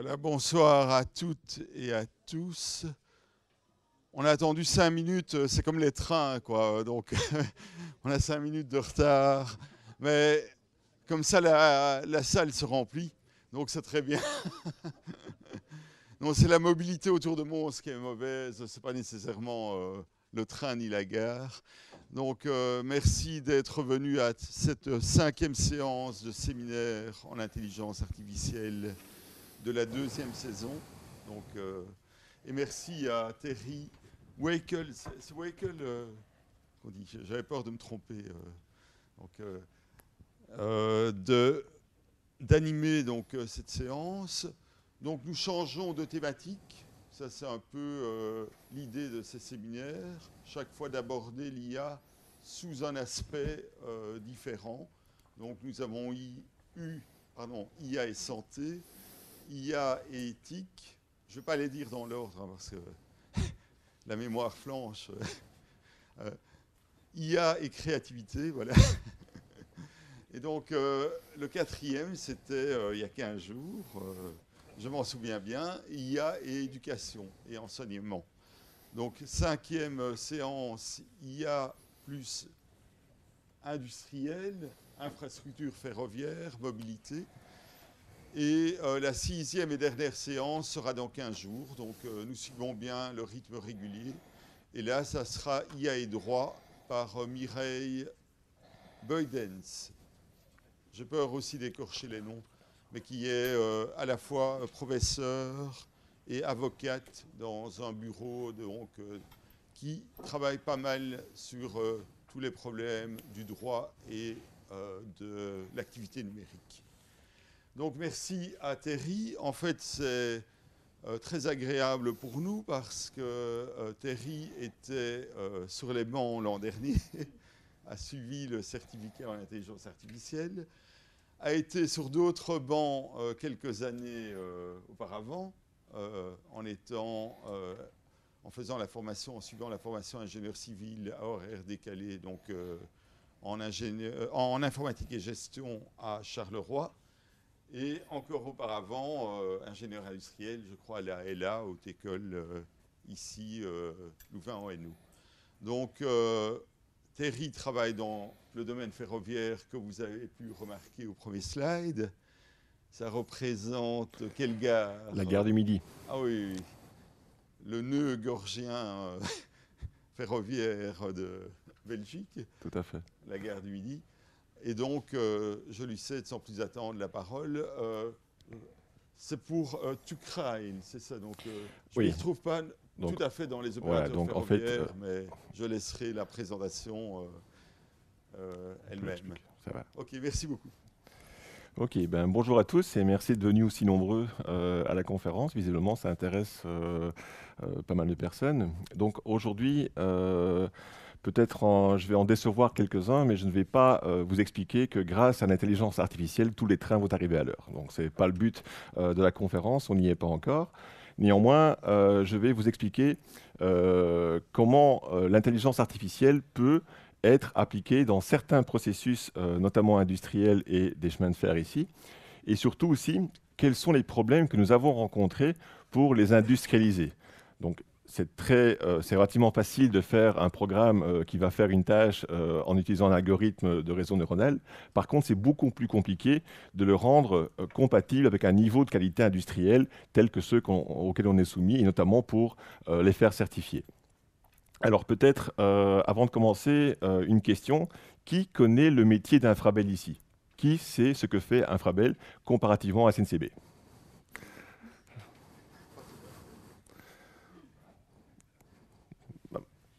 Voilà, bonsoir à toutes et à tous. On a attendu cinq minutes, euh, c'est comme les trains, quoi. Euh, donc, on a cinq minutes de retard. Mais comme ça, la, salle se remplit. Donc, c'est très bien. non, c'est la mobilité autour de Mons qui est mauvaise. Ce n'est pas nécessairement euh, le train ni la gare. Donc, merci d'être venu à cette cinquième séance de séminaire en intelligence artificielle de la deuxième saison. Donc, euh, et merci à Terry Wakel. C'est euh, J'avais peur de me tromper. Euh, donc de d'animer donc cette séance. Donc, nous changeons de thématique. Ça, c'est un peu l'idée de ces séminaires. Chaque fois d'aborder l'IA sous un aspect différent. Donc, nous avons eu, pardon, IA et santé IA et éthique, je ne vais pas les dire dans l'ordre, hein, parce que la mémoire flanche. Euh, euh, IA et créativité, voilà. Et donc, euh, le quatrième, c'était il y a 15 jours, je m'en souviens bien, IA et éducation et enseignement. Donc, cinquième séance, IA plus industriel, infrastructure ferroviaire, mobilité. Et euh, la sixième et dernière séance sera dans 15 jours. Donc euh, nous suivons bien le rythme régulier. Et là, ça sera IA et droit par euh, Mireille Boydens. J'ai peur aussi d'écorcher les noms, mais qui est à la fois professeur et avocate dans un bureau donc, qui travaille pas mal sur tous les problèmes du droit et de l'activité numérique. Donc merci à Terry. En fait, c'est euh, très agréable pour nous parce que euh, Terry était euh, sur les bancs l'an dernier, a suivi le certificat en intelligence artificielle, a été sur d'autres bancs quelques années auparavant, en, étant, en faisant la formation, en suivant la formation ingénieur civil à horaire décalé, donc en informatique et gestion à Charleroi. Et encore auparavant, ingénieur euh, industriel, je crois, à la LA, haute école, euh, ici, euh, Louvain en Hainaut. Donc, Terry travaille dans le domaine ferroviaire que vous avez pu remarquer au premier slide. Ça représente quelle gare La gare du Midi. Ah oui. le nœud gorgien ferroviaire de Belgique. Tout à fait. La gare du Midi. Et donc, euh, je lui cède sans plus attendre la parole. Euh, c'est pour euh, c'est ça. Donc, euh, je ne oui. trouve pas tout à fait dans les opérateurs donc, ferroviaires, mais je laisserai la présentation elle-même. Ok, merci beaucoup. Ok, ben bonjour à tous et merci de venir aussi nombreux à la conférence. Visiblement, ça intéresse pas mal de personnes. Donc aujourd'hui, Peut-être je vais en décevoir quelques-uns, mais je ne vais pas euh, vous expliquer que grâce à l'intelligence artificielle, tous les trains vont arriver à l'heure. Donc ce n'est pas le but euh, de la conférence, on n'y est pas encore. Néanmoins, euh, je vais vous expliquer comment l'intelligence artificielle peut être appliquée dans certains processus, notamment industriels et des chemins de fer ici, et surtout aussi quels sont les problèmes que nous avons rencontrés pour les industrialiser. Donc, euh, c'est relativement facile de faire un programme euh, qui va faire une tâche euh, en utilisant un algorithme de réseau neuronal. Par contre, c'est beaucoup plus compliqué de le rendre compatible avec un niveau de qualité industrielle tel que ceux auxquels on est soumis, et notamment pour les faire certifier. Alors peut-être, avant de commencer, une question. Qui connaît le métier d'Infrabel ici Qui sait ce que fait Infrabel comparativement à SNCB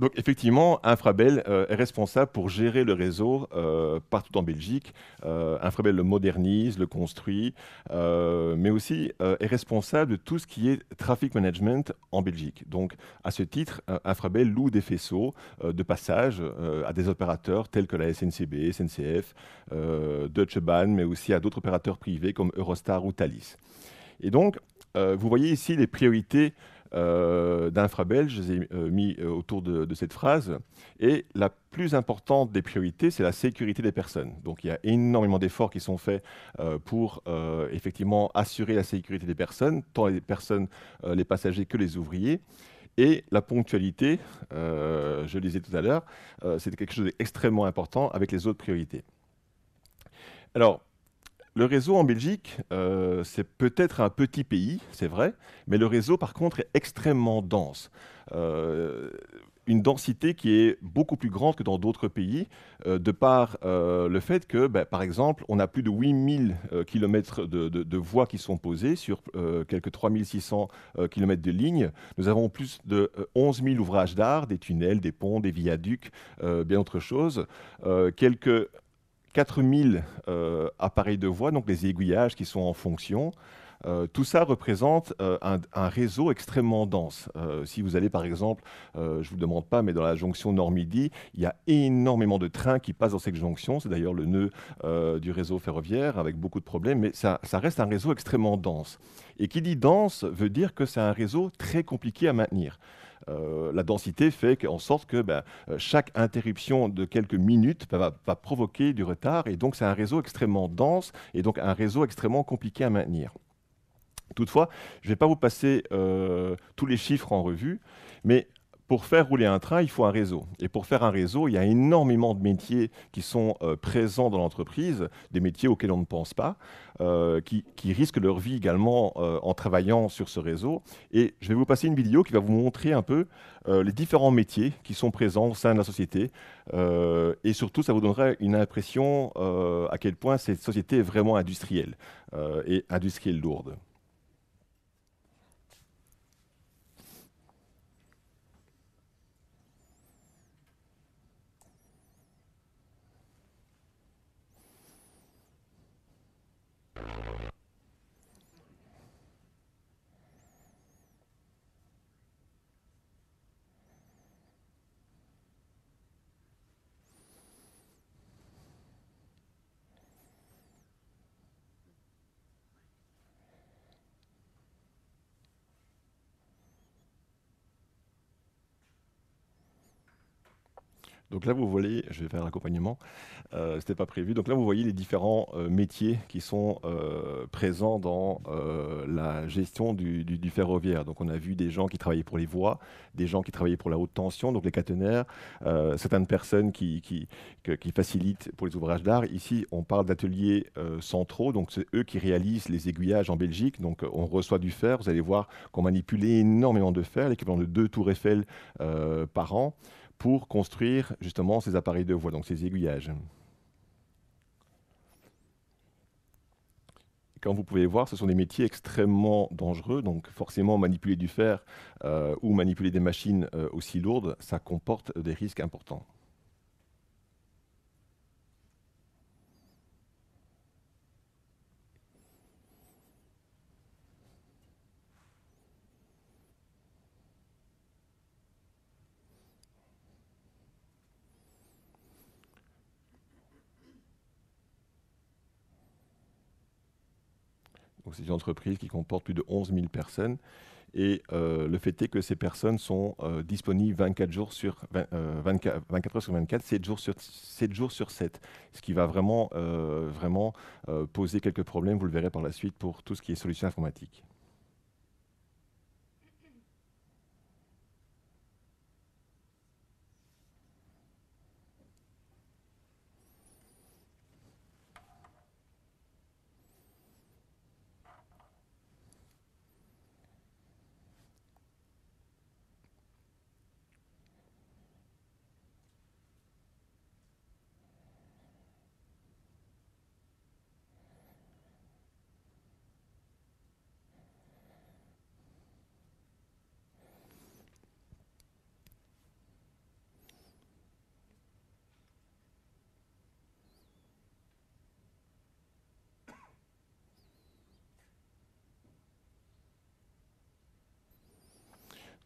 Donc effectivement, Infrabel euh, est responsable pour gérer le réseau euh, partout en Belgique. Euh, Infrabel le modernise, le construit, mais aussi est responsable de tout ce qui est traffic management en Belgique. Donc à ce titre, Infrabel loue des faisceaux de passage à des opérateurs tels que la SNCB, SNCF, Deutsche Bahn, mais aussi à d'autres opérateurs privés comme Eurostar ou Thalys. Et donc, vous voyez ici les priorités euh, d'infrabel, je les ai euh, mis euh, autour de, cette phrase. Et la plus importante des priorités, c'est la sécurité des personnes. Donc il y a énormément d'efforts qui sont faits euh, pour effectivement assurer la sécurité des personnes, tant les personnes, les passagers que les ouvriers. Et la ponctualité, je le disais tout à l'heure, c'est quelque chose d'extrêmement important avec les autres priorités. Alors, le réseau en Belgique, euh, c'est peut-être un petit pays, c'est vrai, mais le réseau par contre est extrêmement dense. Euh, une densité qui est beaucoup plus grande que dans d'autres pays, euh, de par le fait que, ben, par exemple, on a plus de 8000 km de, voies qui sont posées sur quelques 3600 km de lignes. Nous avons plus de 11 000 ouvrages d'art, des tunnels, des ponts, des viaducs, bien d'autres choses, quelques 4000 euh, appareils de voie, donc les aiguillages qui sont en fonction. Euh, tout ça représente euh, un, réseau extrêmement dense. si vous allez par exemple, je ne vous le demande pas, mais dans la jonction Nord-Midi, il y a énormément de trains qui passent dans cette jonction. C'est d'ailleurs le nœud du réseau ferroviaire avec beaucoup de problèmes, mais ça, reste un réseau extrêmement dense. Et qui dit dense veut dire que c'est un réseau très compliqué à maintenir. Euh, la densité fait en sorte que ben, euh, chaque interruption de quelques minutes va, provoquer du retard. Et donc, c'est un réseau extrêmement dense et donc un réseau extrêmement compliqué à maintenir. Toutefois, je ne vais pas vous passer euh, tous les chiffres en revue, mais pour faire rouler un train, il faut un réseau. Et pour faire un réseau, il y a énormément de métiers qui sont euh, présents dans l'entreprise, des métiers auxquels on ne pense pas, euh, qui, risquent leur vie également euh, en travaillant sur ce réseau. Et je vais vous passer une vidéo qui va vous montrer un peu les différents métiers qui sont présents au sein de la société. et surtout, ça vous donnera une impression à quel point cette société est vraiment industrielle et industrielle lourde. Donc là, vous voyez, je vais faire l'accompagnement, euh, ce n'était pas prévu. Donc là, vous voyez les différents euh, métiers qui sont euh, présents dans euh, la gestion du, ferroviaire. Donc on a vu des gens qui travaillaient pour les voies, des gens qui travaillaient pour la haute tension, donc les caténaires, certaines personnes qui, facilitent pour les ouvrages d'art. Ici, on parle d'ateliers centraux, donc c'est eux qui réalisent les aiguillages en Belgique. Donc on reçoit du fer, vous allez voir qu'on manipule énormément de fer, l'équivalent de deux tours Eiffel par an pour construire justement ces appareils de voix, donc ces aiguillages. Comme vous pouvez le voir, ce sont des métiers extrêmement dangereux, donc forcément manipuler du fer euh, ou manipuler des machines euh, aussi lourdes, ça comporte des risques importants. c'est une entreprise qui comporte plus de 11 000 personnes. Et euh, le fait est que ces personnes sont euh, disponibles 24 jours sur 24, euh, heures sur 24, 7 jours sur 7 ce qui va vraiment vraiment poser quelques problèmes, vous le verrez par la suite pour tout ce qui est solution informatique.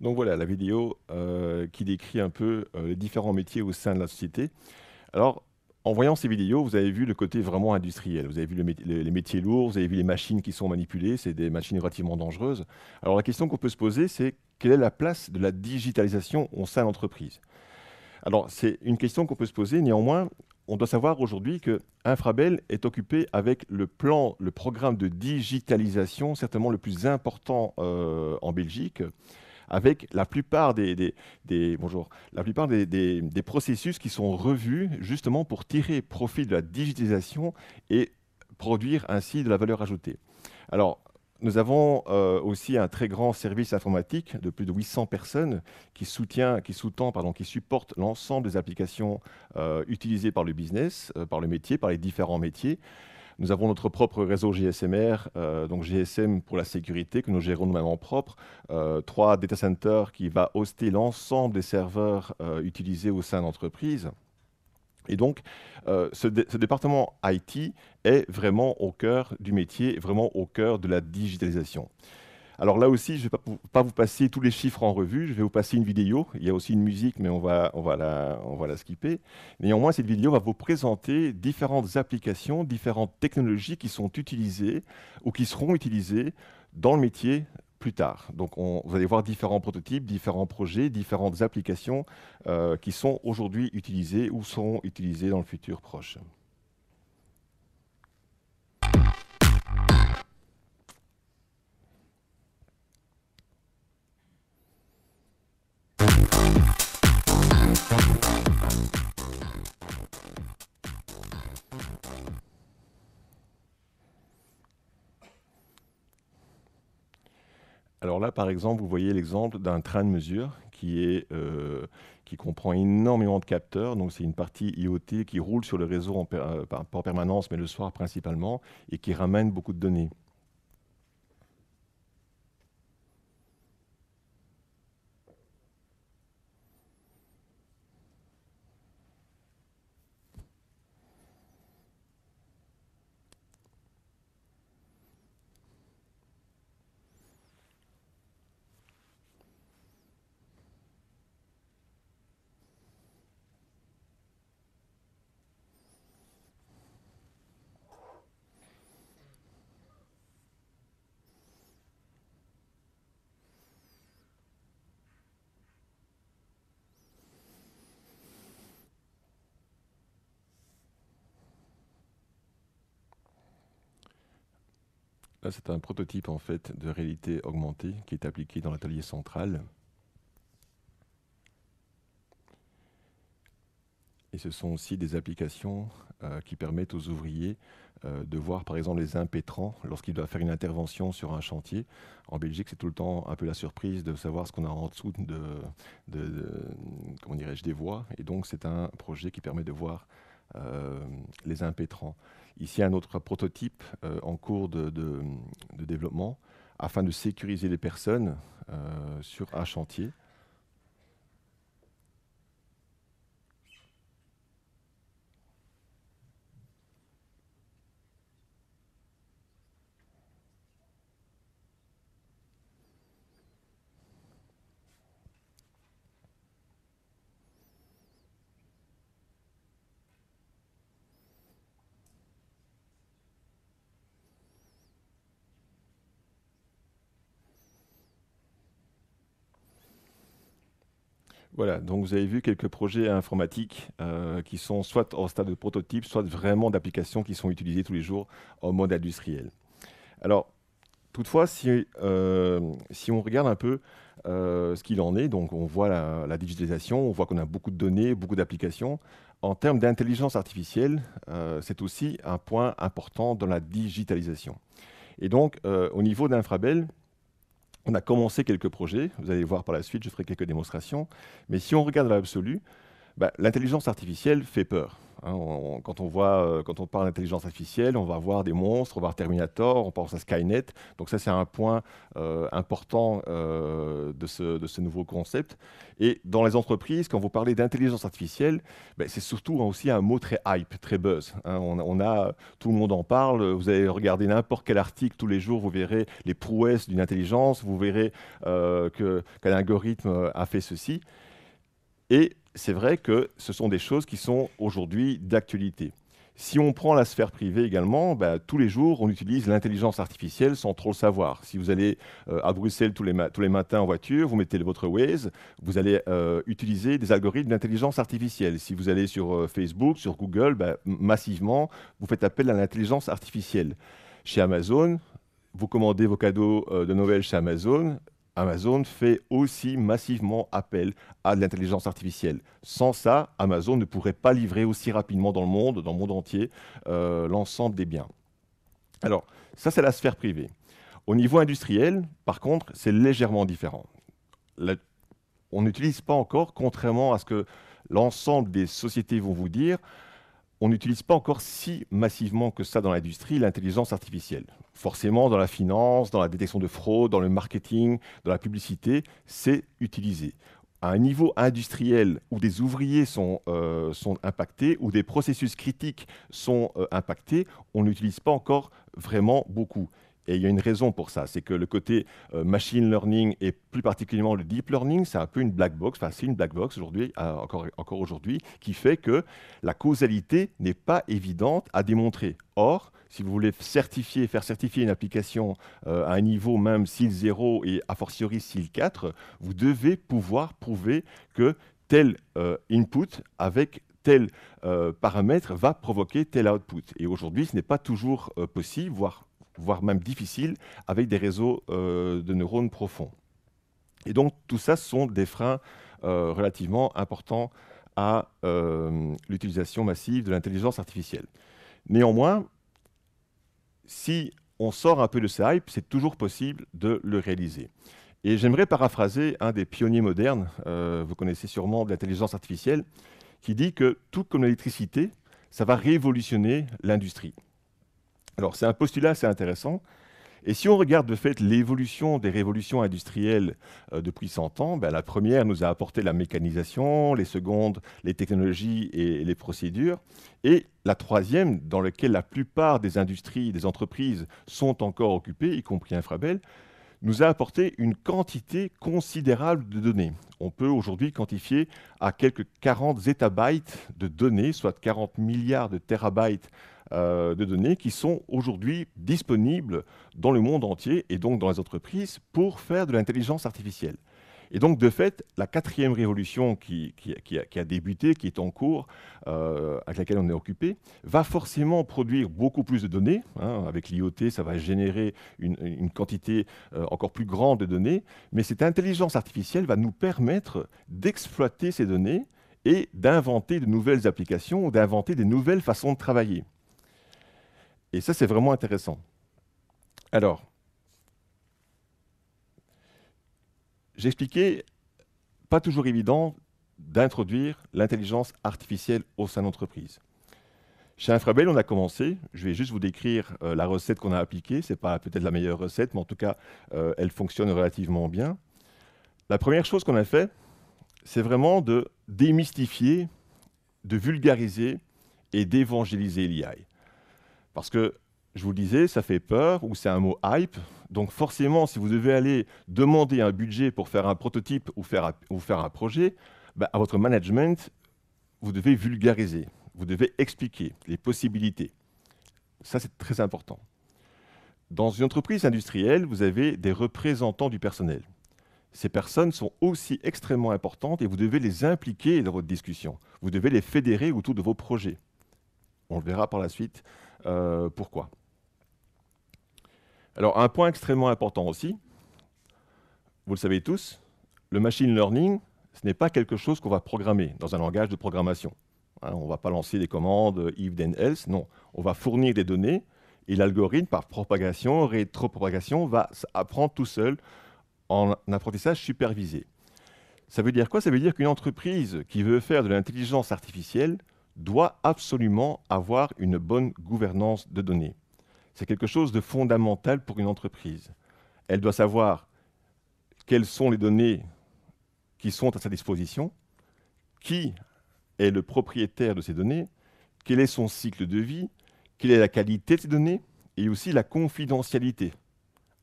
Donc voilà, la vidéo euh, qui décrit un peu euh, les différents métiers au sein de la société. Alors, en voyant ces vidéos, vous avez vu le côté vraiment industriel. Vous avez vu les métiers lourds, vous avez vu les machines qui sont manipulées, c'est des machines relativement dangereuses. Alors la question qu'on peut se poser, c'est quelle est la place de la digitalisation au sein de l'entreprise Alors c'est une question qu'on peut se poser, néanmoins, on doit savoir aujourd'hui que Infrabel est occupé avec le plan, le programme de digitalisation certainement le plus important euh, en Belgique avec la plupart des, la plupart des, processus qui sont revus justement pour tirer profit de la digitalisation et produire ainsi de la valeur ajoutée. Alors, nous avons euh, aussi un très grand service informatique de plus de 800 personnes qui soutient, qui sous-tend, pardon, qui supporte l'ensemble des applications euh, utilisées par le business, euh, par le métier, par les différents métiers. Nous avons notre propre réseau GSMR, euh, donc GSM pour la sécurité, que nous gérons nous-mêmes en propre. Euh, trois data centers qui va hoster l'ensemble des serveurs euh, utilisés au sein l'entreprise. Et donc, ce, département IT est vraiment au cœur du métier, vraiment au cœur de la digitalisation. Alors là aussi, je ne vais pas, vous passer tous les chiffres en revue, je vais vous passer une vidéo. Il y a aussi une musique, mais on va, on va, la, on va la skipper. Néanmoins, cette vidéo va vous présenter différentes applications, différentes technologies qui sont utilisées ou qui seront utilisées dans le métier plus tard. Donc on, vous allez voir différents prototypes, différents projets, différentes applications euh, qui sont aujourd'hui utilisées ou seront utilisées dans le futur proche. Alors là, par exemple, vous voyez l'exemple d'un train de mesure qui, est, euh, qui comprend énormément de capteurs. Donc, c'est une partie IoT qui roule sur le réseau en, euh, en permanence, mais le soir principalement, et qui ramène beaucoup de données. Ah, c'est un prototype en fait de réalité augmentée qui est appliqué dans l'atelier central. Et ce sont aussi des applications euh, qui permettent aux ouvriers euh, de voir par exemple les impétrants lorsqu'ils doivent faire une intervention sur un chantier. En Belgique, c'est tout le temps un peu la surprise de savoir ce qu'on a en dessous de, dirais-je, des voies. Et donc, c'est un projet qui permet de voir euh, les impétrants. Ici, un autre prototype euh, en cours de, développement afin de sécuriser les personnes euh, sur un chantier. Voilà, donc vous avez vu quelques projets informatiques euh, qui sont soit en stade de prototype, soit vraiment d'applications qui sont utilisées tous les jours en mode industriel. Alors, toutefois, si, euh, on regarde un peu euh, ce qu'il en est, donc on voit la digitalisation, on voit qu'on a beaucoup de données, beaucoup d'applications. En termes d'intelligence artificielle, c'est aussi un point important dans la digitalisation. Et donc, au niveau d'Infrabel, on a commencé quelques projets, vous allez voir par la suite, je ferai quelques démonstrations, mais si on regarde à l'absolu, bah, l'intelligence artificielle fait peur. Hein, quand, on voit, euh, quand on parle d'intelligence artificielle, on va voir des monstres, on va voir Terminator, on pense à Skynet. Donc ça, c'est un point euh, important euh, de, ce, de, ce, nouveau concept. Et dans les entreprises, quand vous parlez d'intelligence artificielle, ben, c'est surtout hein, aussi un mot très hype, très buzz. Hein. on, a, tout le monde en parle. Vous allez regarder n'importe quel article tous les jours, vous verrez les prouesses d'une intelligence, vous verrez qu'un algorithme a fait ceci. Et c'est vrai que ce sont des choses qui sont aujourd'hui d'actualité. Si on prend la sphère privée également, bah, tous les jours, on utilise l'intelligence artificielle sans trop le savoir. Si vous allez euh, à Bruxelles tous les, tous les, matins en voiture, vous mettez votre Waze, vous allez euh, utiliser des algorithmes d'intelligence artificielle. Si vous allez sur euh, Facebook, sur Google, bah, massivement, vous faites appel à l'intelligence artificielle. Chez Amazon, vous commandez vos cadeaux de Noël chez Amazon, Amazon fait aussi massivement appel à de l'intelligence artificielle. Sans ça, Amazon ne pourrait pas livrer aussi rapidement dans le monde, dans le monde entier, euh, l'ensemble des biens. Alors, ça c'est la sphère privée. Au niveau industriel, par contre, c'est légèrement différent. on n'utilise pas encore, contrairement à ce que l'ensemble des sociétés vont vous dire, on n'utilise pas encore si massivement que ça dans l'industrie l'intelligence artificielle. Forcément, dans la finance, dans la détection de fraude, dans le marketing, dans la publicité, c'est utilisé. À un niveau industriel où des ouvriers sont, euh, impactés, où des processus critiques sont euh, impactés, on n'utilise pas encore vraiment beaucoup. Et il y a une raison pour ça, c'est que le côté euh, machine learning et plus particulièrement le deep learning, c'est un peu une black box, enfin c'est une black box aujourd'hui, euh, encore, encore aujourd'hui, qui fait que la causalité n'est pas évidente à démontrer. Or, si vous voulez certifier, faire certifier une application euh, à un niveau même SIL 0 et a fortiori SIL 4, vous devez pouvoir prouver que tel input avec tel paramètre va provoquer tel output. Et aujourd'hui, ce n'est pas toujours possible, voire voire même difficile, avec des réseaux euh, de neurones profonds. Et donc tout ça sont des freins euh, relativement importants à euh, l'utilisation massive de l'intelligence artificielle. Néanmoins, si on sort un peu de ce hype, c'est toujours possible de le réaliser. Et j'aimerais paraphraser un des pionniers modernes, vous connaissez sûrement de l'intelligence artificielle, qui dit que tout comme l'électricité, ça va révolutionner l'industrie. Alors c'est un postulat c'est intéressant. Et si on regarde de fait l'évolution des révolutions industrielles euh, depuis 100 ans, ben, la première nous a apporté la mécanisation, les secondes les technologies et les procédures, et la troisième, dans laquelle la plupart des industries, des entreprises sont encore occupées, y compris Infrabel, nous a apporté une quantité considérable de données. On peut aujourd'hui quantifier à quelques 40 zettabytes de données, soit 40 milliards de terabytes euh, de données qui sont aujourd'hui disponibles dans le monde entier et donc dans les entreprises pour faire de l'intelligence artificielle. Et donc, de fait, la quatrième révolution qui, a, débuté, qui est en cours, euh, avec laquelle on est occupé, va forcément produire beaucoup plus de données. Hein. Avec l'IoT, ça va générer une, quantité euh, encore plus grande de données. Mais cette intelligence artificielle va nous permettre d'exploiter ces données et d'inventer de nouvelles applications ou d'inventer des nouvelles façons de travailler. Et ça, c'est vraiment intéressant. Alors, j'expliquais, pas toujours évident, d'introduire l'intelligence artificielle au sein d'entreprise. Chez Infrabel, on a commencé. Je vais juste vous décrire euh, la recette qu'on a appliquée. Ce n'est pas peut-être la meilleure recette, mais en tout cas, euh, elle fonctionne relativement bien. La première chose qu'on a fait, c'est vraiment de démystifier, de vulgariser et d'évangéliser l'IA. Parce que, je vous le disais, ça fait peur ou c'est un mot hype. Donc forcément, si vous devez aller demander un budget pour faire un prototype ou faire, un projet, bah, à votre management, vous devez vulgariser, vous devez expliquer les possibilités. Ça, c'est très important. Dans une entreprise industrielle, vous avez des représentants du personnel. Ces personnes sont aussi extrêmement importantes et vous devez les impliquer dans votre discussion. Vous devez les fédérer autour de vos projets. On le verra par la suite. Euh, pourquoi Alors un point extrêmement important aussi, vous le savez tous, le machine learning, ce n'est pas quelque chose qu'on va programmer dans un langage de programmation. Hein, on ne va pas lancer des commandes euh, if, then, else, non. On va fournir des données et l'algorithme, par propagation, rétropropagation, va apprendre tout seul en apprentissage supervisé. Ça veut dire quoi Ça veut dire qu'une entreprise qui veut faire de l'intelligence artificielle doit absolument avoir une bonne gouvernance de données. C'est quelque chose de fondamental pour une entreprise. Elle doit savoir quelles sont les données qui sont à sa disposition, qui est le propriétaire de ces données, quel est son cycle de vie, quelle est la qualité de ces données et aussi la confidentialité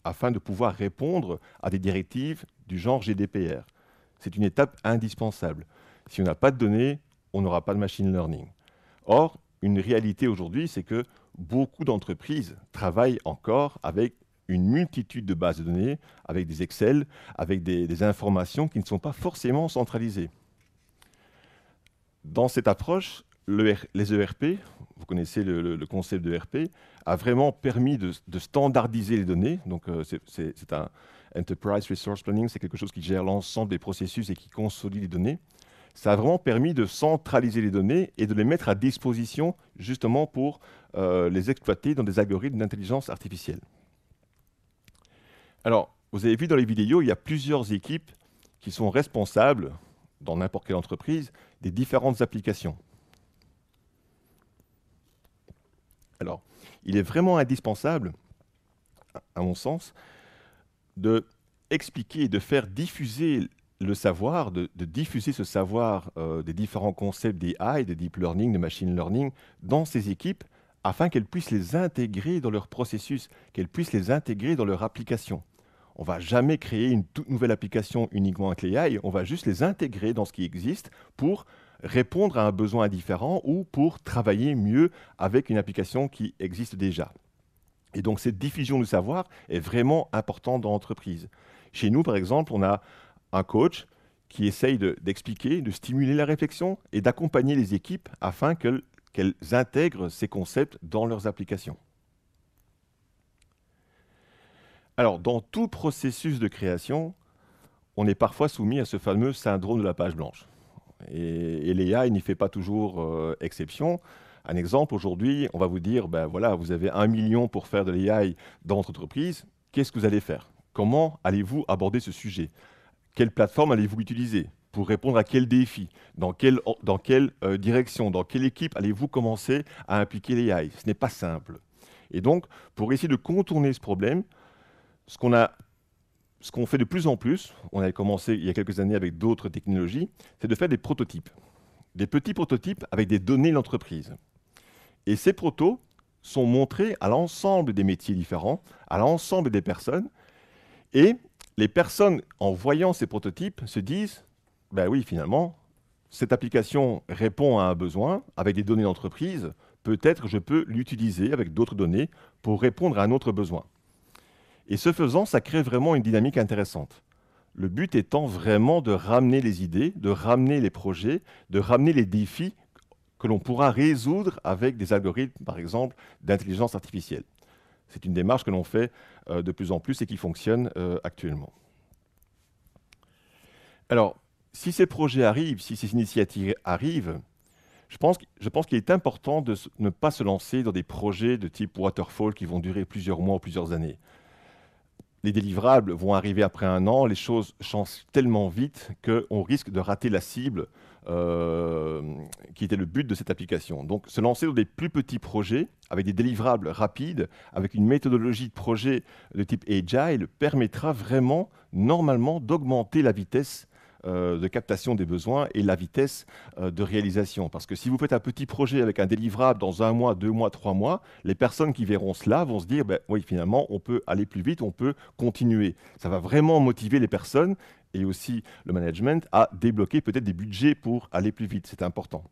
afin de pouvoir répondre à des directives du genre GDPR. C'est une étape indispensable. Si on n'a pas de données, on n'aura pas de machine learning. Or, une réalité aujourd'hui, c'est que beaucoup d'entreprises travaillent encore avec une multitude de bases de données, avec des Excel, avec des, informations qui ne sont pas forcément centralisées. Dans cette approche, les ERP, vous connaissez le, le, de concept d'ERP, a vraiment permis de, standardiser les données. Donc, euh, c'est un Enterprise Resource Planning, c'est quelque chose qui gère l'ensemble des processus et qui consolide les données ça a vraiment permis de centraliser les données et de les mettre à disposition justement pour euh, les exploiter dans des algorithmes d'intelligence artificielle. Alors, vous avez vu dans les vidéos, il y a plusieurs équipes qui sont responsables, dans n'importe quelle entreprise, des différentes applications. Alors, il est vraiment indispensable, à mon sens, de expliquer et de faire diffuser le savoir, de, diffuser ce savoir euh, des différents concepts des de deep learning, de machine learning, dans ces équipes, afin qu'elles puissent les intégrer dans leur processus, qu'elles puissent les intégrer dans leur application. On va jamais créer une toute nouvelle application uniquement avec l'AI, on va juste les intégrer dans ce qui existe pour répondre à un besoin différent ou pour travailler mieux avec une application qui existe déjà. Et donc cette diffusion du savoir est vraiment importante dans l'entreprise. Chez nous, par exemple, on a un coach qui essaye d'expliquer, de, stimuler la réflexion et d'accompagner les équipes afin qu'elles intègrent ces concepts dans leurs applications. Alors, dans tout processus de création, on est parfois soumis à ce fameux syndrome de la page blanche. Et, l'AI n'y fait pas toujours euh, exception. Un exemple, aujourd'hui, on va vous dire, ben voilà, vous avez un million pour faire de l'AI dans votre entreprise, qu'est-ce que vous allez faire Comment allez-vous aborder ce sujet quelle plateforme allez-vous utiliser pour répondre à quel défi, dans quelle, dans quelle euh, direction, dans quelle équipe allez-vous commencer à impliquer l'AI Ce n'est pas simple. Et donc, pour essayer de contourner ce problème, ce qu'on a ce qu'on fait de plus en plus, on avait commencé il y a quelques années avec d'autres technologies, c'est de faire des prototypes. Des petits prototypes avec des données de l'entreprise. Et ces protos sont montrés à l'ensemble des métiers différents, à l'ensemble des personnes, et les personnes, en voyant ces prototypes, se disent ben oui, finalement, cette application répond à un besoin avec des données d'entreprise. Peut-être je peux l'utiliser avec d'autres données pour répondre à un autre besoin. Et ce faisant, ça crée vraiment une dynamique intéressante. Le but étant vraiment de ramener les idées, de ramener les projets, de ramener les défis que l'on pourra résoudre avec des algorithmes, par exemple, d'intelligence artificielle. C'est une démarche que l'on fait euh, de plus en plus et qui fonctionne euh, actuellement. Alors, si ces projets arrivent, si ces initiatives arrivent, je pense, je pense qu'il est important de ne pas se lancer dans des projets de type waterfall qui vont durer plusieurs mois ou plusieurs années. Les délivrables vont arriver après un an, les choses changent tellement vite qu'on risque de rater la cible euh, qui était le but de cette application. Donc se lancer dans des plus petits projets avec des délivrables rapides, avec une méthodologie de projet de type agile, permettra vraiment, normalement, d'augmenter la vitesse euh, de captation des besoins et la vitesse euh, de réalisation. Parce que si vous faites un petit projet avec un délivrable dans un mois, deux mois, trois mois, les personnes qui verront cela vont se dire, ben, oui, finalement, on peut aller plus vite, on peut continuer. Ça va vraiment motiver les personnes et aussi le management à débloquer peut-être des budgets pour aller plus vite. C'est important.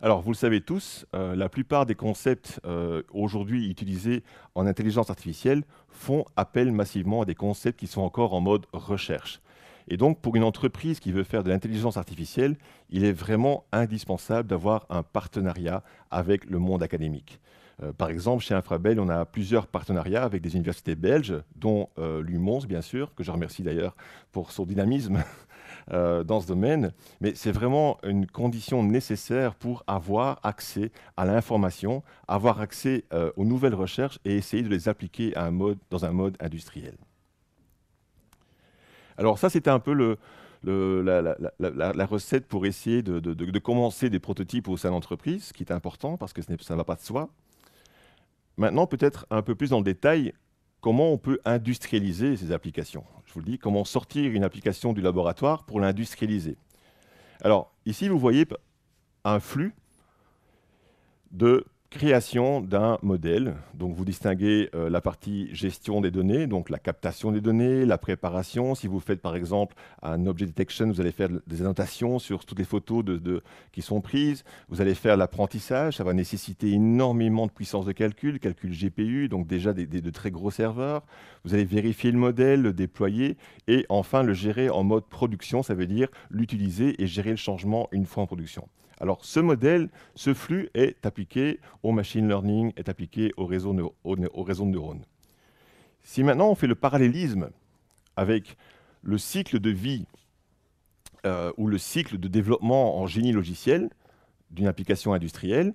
Alors, vous le savez tous, euh, la plupart des concepts euh, aujourd'hui utilisés en intelligence artificielle font appel massivement à des concepts qui sont encore en mode recherche. Et donc, pour une entreprise qui veut faire de l'intelligence artificielle, il est vraiment indispensable d'avoir un partenariat avec le monde académique. Euh, par exemple, chez Infrabel, on a plusieurs partenariats avec des universités belges, dont euh, l'UMONS, bien sûr, que je remercie d'ailleurs pour son dynamisme euh, dans ce domaine. Mais c'est vraiment une condition nécessaire pour avoir accès à l'information, avoir accès aux nouvelles recherches et essayer de les appliquer dans un mode industriel. Alors ça, c'était un peu la, recette pour essayer de, de, commencer des prototypes au sein d'entreprise, ce qui est important parce que ça ne va pas de soi. Maintenant, peut-être un peu plus dans le détail, comment on peut industrialiser ces applications. Je vous le dis, comment sortir une application du laboratoire pour l'industrialiser. Alors, ici, vous voyez un flux de création d'un modèle. Donc vous distinguez euh, la partie gestion des données, donc la captation des données, la préparation. Si vous faites par exemple un objet detection, vous allez faire des annotations sur toutes les photos qui sont prises. Vous allez faire l'apprentissage, ça va nécessiter énormément de puissance de calcul, calcul GPU, donc déjà de très gros serveurs. Vous allez vérifier le modèle, le déployer et enfin le gérer en mode production, ça veut dire l'utiliser et gérer le changement une fois en production. Alors ce modèle, ce flux est appliqué au machine learning, est appliqué au réseau, de neurones. Si maintenant on fait le parallélisme avec le cycle de vie euh, ou le cycle de développement en génie logiciel d'une application industrielle,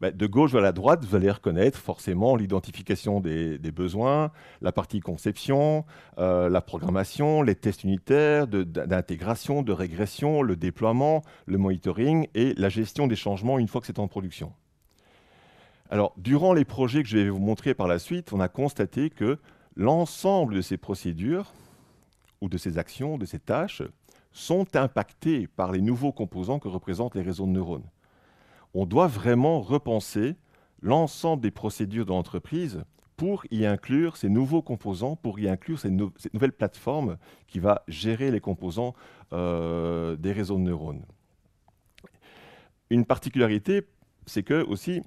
bah, de gauche à la droite, vous allez reconnaître forcément l'identification des, besoins, la partie conception, euh, la programmation, les tests unitaires, d'intégration, de, régression, le déploiement, le monitoring et la gestion des changements une fois que c'est en production. Alors, durant les projets que je vais vous montrer par la suite, on a constaté que l'ensemble de ces procédures, ou de ces actions, de ces tâches, sont impactées par les nouveaux composants que représentent les réseaux de neurones on doit vraiment repenser l'ensemble des procédures de l'entreprise pour y inclure ces nouveaux composants, pour y inclure cette nouvelle plateforme qui va gérer les composants euh, des réseaux de neurones. Une particularité, c'est que aussi,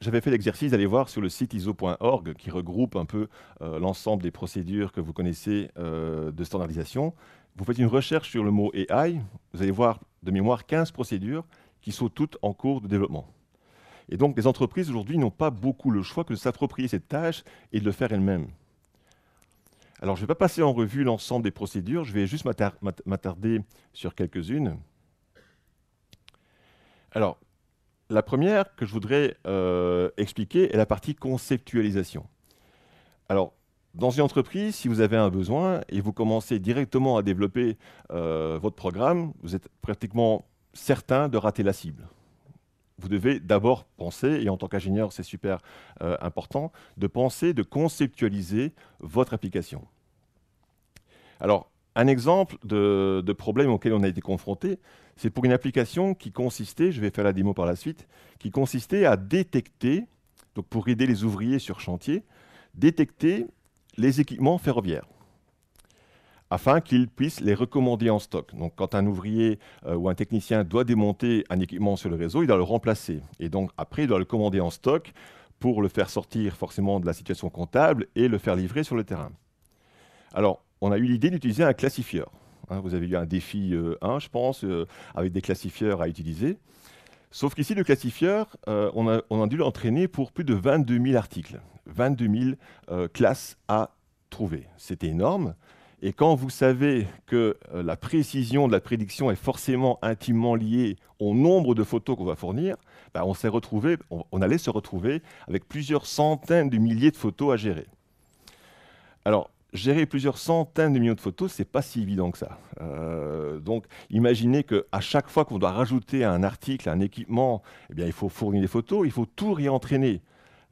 j'avais fait l'exercice d'aller voir sur le site iso.org qui regroupe un peu euh, l'ensemble des procédures que vous connaissez euh, de standardisation. Vous faites une recherche sur le mot AI, vous allez voir de mémoire 15 procédures qui sont toutes en cours de développement. Et donc les entreprises aujourd'hui n'ont pas beaucoup le choix que de s'approprier cette tâche et de le faire elles-mêmes. Alors je ne vais pas passer en revue l'ensemble des procédures, je vais juste m'attarder sur quelques-unes. Alors, la première que je voudrais euh, expliquer est la partie conceptualisation. Alors, dans une entreprise, si vous avez un besoin et vous commencez directement à développer euh, votre programme, vous êtes pratiquement certains de rater la cible. Vous devez d'abord penser, et en tant qu'ingénieur c'est super euh, important, de penser, de conceptualiser votre application. Alors, un exemple de, de, problème auquel on a été confronté, c'est pour une application qui consistait, je vais faire la démo par la suite, qui consistait à détecter, donc pour aider les ouvriers sur chantier, détecter les équipements ferroviaires afin qu'ils puissent les recommander en stock. Donc quand un ouvrier euh, ou un technicien doit démonter un équipement sur le réseau, il doit le remplacer. Et donc après, il doit le commander en stock pour le faire sortir forcément de la situation comptable et le faire livrer sur le terrain. Alors, on a eu l'idée d'utiliser un classifieur. Hein, vous avez eu un défi 1, euh, je pense, euh, avec des classifieurs à utiliser. Sauf qu'ici, le classifieur, on, a, on, a, dû l'entraîner pour plus de 22 000 articles, 22 000 classes à trouver. C'était énorme. Et quand vous savez que euh, la précision de la prédiction est forcément intimement liée au nombre de photos qu'on va fournir, bah, on s'est retrouvé, on, allait se retrouver avec plusieurs centaines de milliers de photos à gérer. Alors, gérer plusieurs centaines de millions de photos, n'est pas si évident que ça. Euh, donc, imaginez qu'à chaque fois qu'on doit rajouter un article, un équipement, eh bien, il faut fournir des photos, il faut tout réentraîner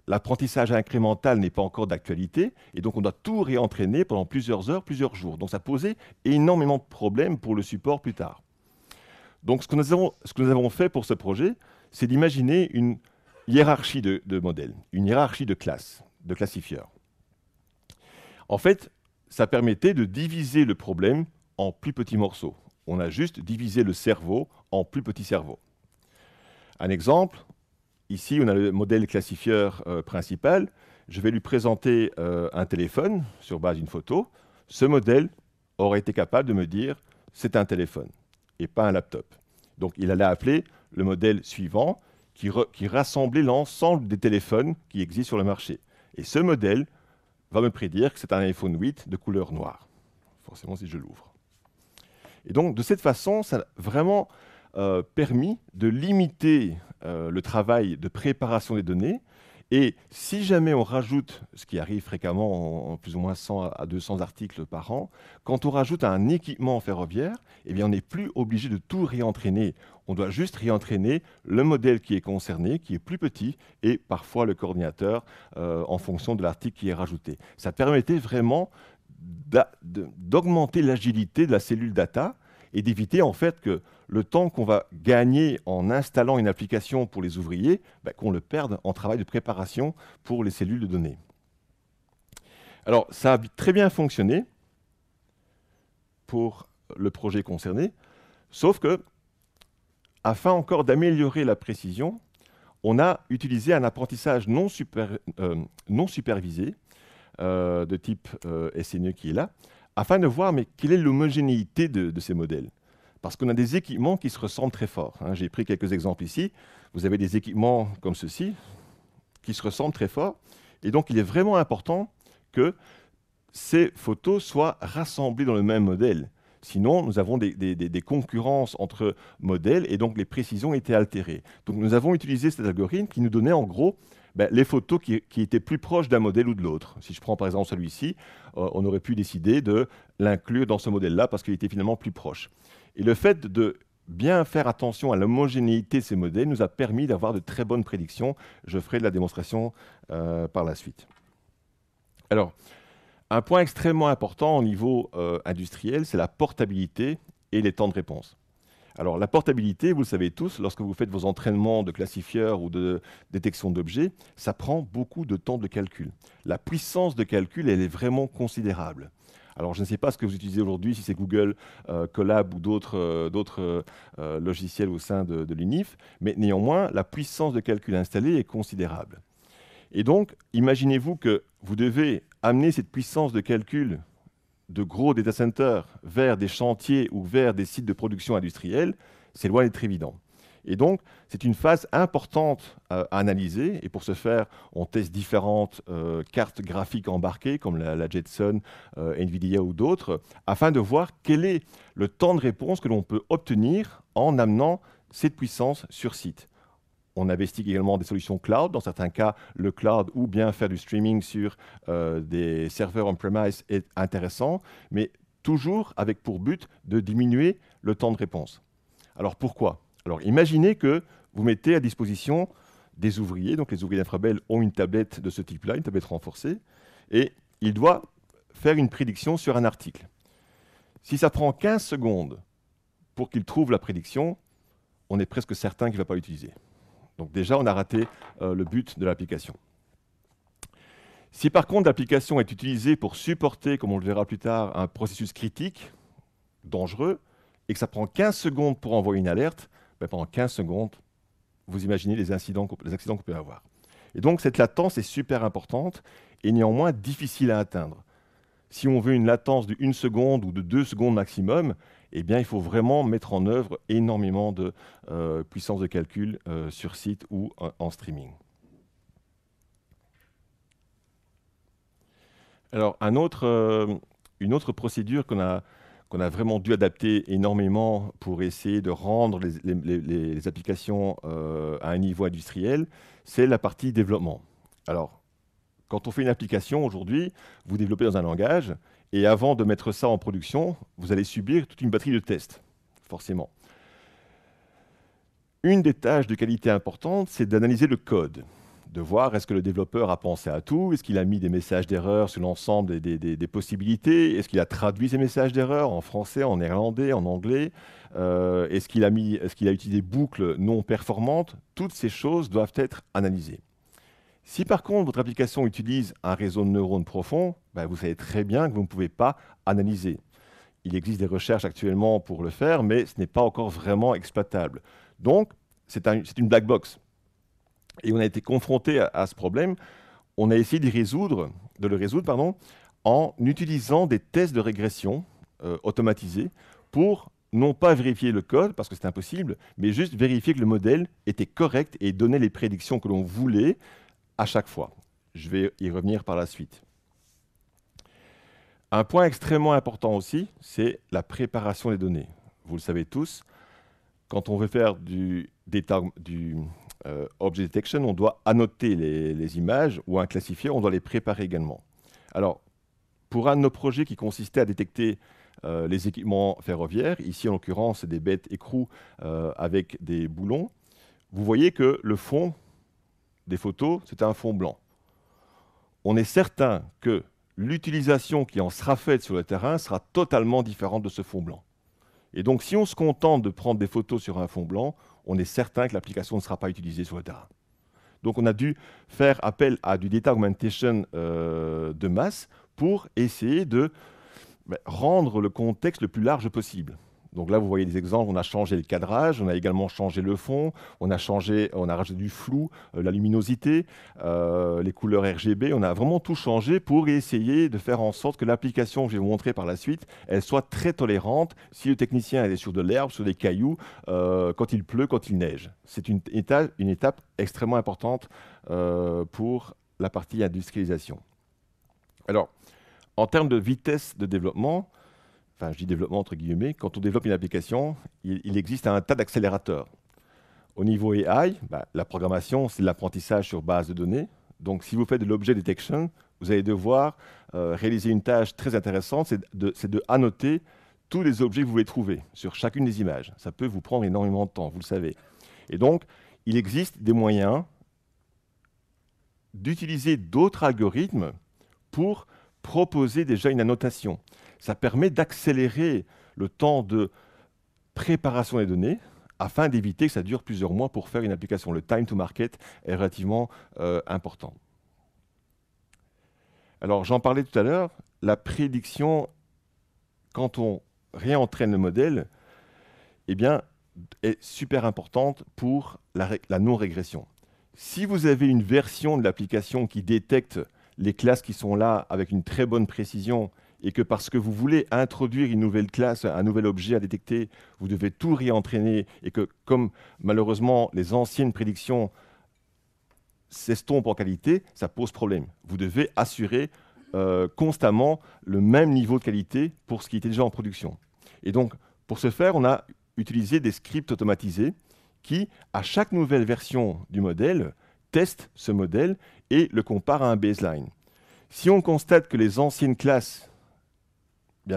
l'apprentissage incrémental n'est pas encore d'actualité, et donc on doit tout réentraîner pendant plusieurs heures, plusieurs jours. Donc ça posait énormément de problèmes pour le support plus tard. Donc ce que nous avons, fait pour ce projet, c'est d'imaginer une hiérarchie de, de, modèles, une hiérarchie de classes, de classifieurs. En fait, ça permettait de diviser le problème en plus petits morceaux. On a juste divisé le cerveau en plus petits cerveaux. Un exemple, Ici, on a le modèle classifieur euh, principal. Je vais lui présenter euh, un téléphone sur base d'une photo. Ce modèle aurait été capable de me dire c'est un téléphone et pas un laptop. Donc il allait appeler le modèle suivant qui, qui rassemblait l'ensemble des téléphones qui existent sur le marché. Et ce modèle va me prédire que c'est un iPhone 8 de couleur noire, forcément si je l'ouvre. Et donc de cette façon, ça, vraiment, euh, permis de limiter euh, le travail de préparation des données. Et si jamais on rajoute, ce qui arrive fréquemment en, plus ou moins 100 à 200 articles par an, quand on rajoute un équipement ferroviaire, eh bien on n'est plus obligé de tout réentraîner. On doit juste réentraîner le modèle qui est concerné, qui est plus petit, et parfois le coordinateur euh, en fonction de l'article qui est rajouté. Ça permettait vraiment d'augmenter l'agilité de la cellule data et d'éviter en fait que le temps qu'on va gagner en installant une application pour les ouvriers, bah, qu'on le perde en travail de préparation pour les cellules de données. Alors ça a très bien fonctionné pour le projet concerné, sauf que afin encore d'améliorer la précision, on a utilisé un apprentissage non, euh, supervisé euh, de type euh, SNE qui est là, afin de voir mais quelle est l'homogénéité de, ces modèles. Parce qu'on a des équipements qui se ressemblent très fort. Hein. J'ai pris quelques exemples ici. Vous avez des équipements comme ceci qui se ressemblent très fort. Et donc, il est vraiment important que ces photos soient rassemblées dans le même modèle. Sinon, nous avons des, des, concurrences entre modèles et donc les précisions étaient altérées. Donc, nous avons utilisé cet algorithme qui nous donnait en gros ben, les photos qui, étaient plus proches d'un modèle ou de l'autre. Si je prends par exemple celui-ci, euh, on aurait pu décider de l'inclure dans ce modèle-là parce qu'il était finalement plus proche. Et le fait de bien faire attention à l'homogénéité de ces modèles nous a permis d'avoir de très bonnes prédictions. Je ferai de la démonstration euh, par la suite. Alors, un point extrêmement important au niveau euh, industriel, c'est la portabilité et les temps de réponse. Alors la portabilité, vous le savez tous, lorsque vous faites vos entraînements de classifieur ou de détection d'objets, ça prend beaucoup de temps de calcul. La puissance de calcul, elle est vraiment considérable. Alors, je ne sais pas ce que vous utilisez aujourd'hui, si c'est Google Colab euh, Collab ou d'autres euh, euh, logiciels au sein de, de l'UNIF, mais néanmoins, la puissance de calcul installée est considérable. Et donc, imaginez-vous que vous devez amener cette puissance de calcul de gros data centers vers des chantiers ou vers des sites de production industrielle, c'est loin d'être évident. Et donc, c'est une phase importante à analyser. Et pour ce faire, on teste différentes euh, cartes graphiques embarquées, comme la, Jetson, euh, NVIDIA ou d'autres, afin de voir quel est le temps de réponse que l'on peut obtenir en amenant cette puissance sur site. On investit également des solutions cloud, dans certains cas le cloud ou bien faire du streaming sur euh, des serveurs on-premise est intéressant, mais toujours avec pour but de diminuer le temps de réponse. Alors pourquoi Alors imaginez que vous mettez à disposition des ouvriers, donc les ouvriers d'Infrabel ont une tablette de ce type-là, une tablette renforcée, et il doit faire une prédiction sur un article. Si ça prend 15 secondes pour qu'il trouve la prédiction, on est presque certain qu'il ne va pas l'utiliser. Donc déjà, on a raté euh, le but de l'application. Si par contre l'application est utilisée pour supporter, comme on le verra plus tard, un processus critique, dangereux, et que ça prend 15 secondes pour envoyer une alerte, ben, pendant 15 secondes, vous imaginez les, incidents, accidents qu'on peut avoir. Et donc cette latence est super importante et néanmoins difficile à atteindre. Si on veut une latence d'une seconde ou de deux secondes maximum, eh bien, il faut vraiment mettre en œuvre énormément de euh, puissance de calcul euh, sur site ou euh, en streaming. Alors, une autre procédure qu'on a, vraiment dû adapter énormément pour essayer de rendre les, les applications à un niveau industriel, c'est la partie développement. Alors, quand on fait une application aujourd'hui, vous développez dans un langage, et avant de mettre ça en production, vous allez subir toute une batterie de tests, forcément. Une des tâches de qualité importante, c'est d'analyser le code, de voir est-ce que le développeur a pensé à tout, est-ce qu'il a mis des messages d'erreur sur l'ensemble des, possibilités, est-ce qu'il a traduit ces messages d'erreur en français, en néerlandais, en anglais, euh, est-ce qu'il a, est a utilisé des boucles non performantes, toutes ces choses doivent être analysées. Si par contre votre application utilise un réseau de neurones profond, ben, vous savez très bien que vous ne pouvez pas analyser. Il existe des recherches actuellement pour le faire, mais ce n'est pas encore vraiment exploitable. Donc, c'est une black box. Et on a été confronté à, ce problème. On a essayé résoudre, de le résoudre pardon, en utilisant des tests de régression euh, automatisés pour non pas vérifier le code, parce que c'est impossible, mais juste vérifier que le modèle était correct et donnait les prédictions que l'on voulait à chaque fois. Je vais y revenir par la suite. Un point extrêmement important aussi, c'est la préparation des données. Vous le savez tous, quand on veut faire du, du euh, object detection, on doit annoter les, images ou un classifier, on doit les préparer également. Alors, pour un de nos projets qui consistait à détecter euh, les équipements ferroviaires, ici en l'occurrence des bêtes écrous euh, avec des boulons, vous voyez que le fond des photos, c'est un fond blanc. On est certain que l'utilisation qui en sera faite sur le terrain sera totalement différente de ce fond blanc. Et donc, si on se contente de prendre des photos sur un fond blanc, on est certain que l'application ne sera pas utilisée sur le terrain. Donc, on a dû faire appel à du data augmentation euh, de masse pour essayer de bah, rendre le contexte le plus large possible. Donc là, vous voyez des exemples. On a changé le cadrage, on a également changé le fond, on a changé, on a rajouté du flou, euh, la luminosité, euh, les couleurs RGB. On a vraiment tout changé pour essayer de faire en sorte que l'application que je vais vous montrer par la suite, elle soit très tolérante si le technicien est sur de l'herbe, sur des cailloux, euh, quand il pleut, quand il neige. C'est une étape extrêmement importante pour la partie industrialisation. Alors, en termes de vitesse de développement, je développement entre guillemets, quand on développe une application, il, existe un tas d'accélérateurs. Au niveau AI, bah, la programmation, c'est l'apprentissage sur base de données. Donc si vous faites de l'objet detection, vous allez devoir euh, réaliser une tâche très intéressante, c'est de, de, annoter tous les objets que vous voulez trouver sur chacune des images. Ça peut vous prendre énormément de temps, vous le savez. Et donc, il existe des moyens d'utiliser d'autres algorithmes pour proposer déjà une annotation. Ça permet d'accélérer le temps de préparation des données afin d'éviter que ça dure plusieurs mois pour faire une application. Le time to market est relativement euh, important. Alors j'en parlais tout à l'heure, la prédiction, quand on réentraîne le modèle, eh bien, est super importante pour la, la non-régression. Si vous avez une version de l'application qui détecte les classes qui sont là avec une très bonne précision et que parce que vous voulez introduire une nouvelle classe, un nouvel objet à détecter, vous devez tout réentraîner et que comme malheureusement les anciennes prédictions s'estompent en qualité, ça pose problème. Vous devez assurer euh, constamment le même niveau de qualité pour ce qui était déjà en production. Et donc, pour ce faire, on a utilisé des scripts automatisés qui, à chaque nouvelle version du modèle, testent ce modèle et le comparent à un baseline. Si on constate que les anciennes classes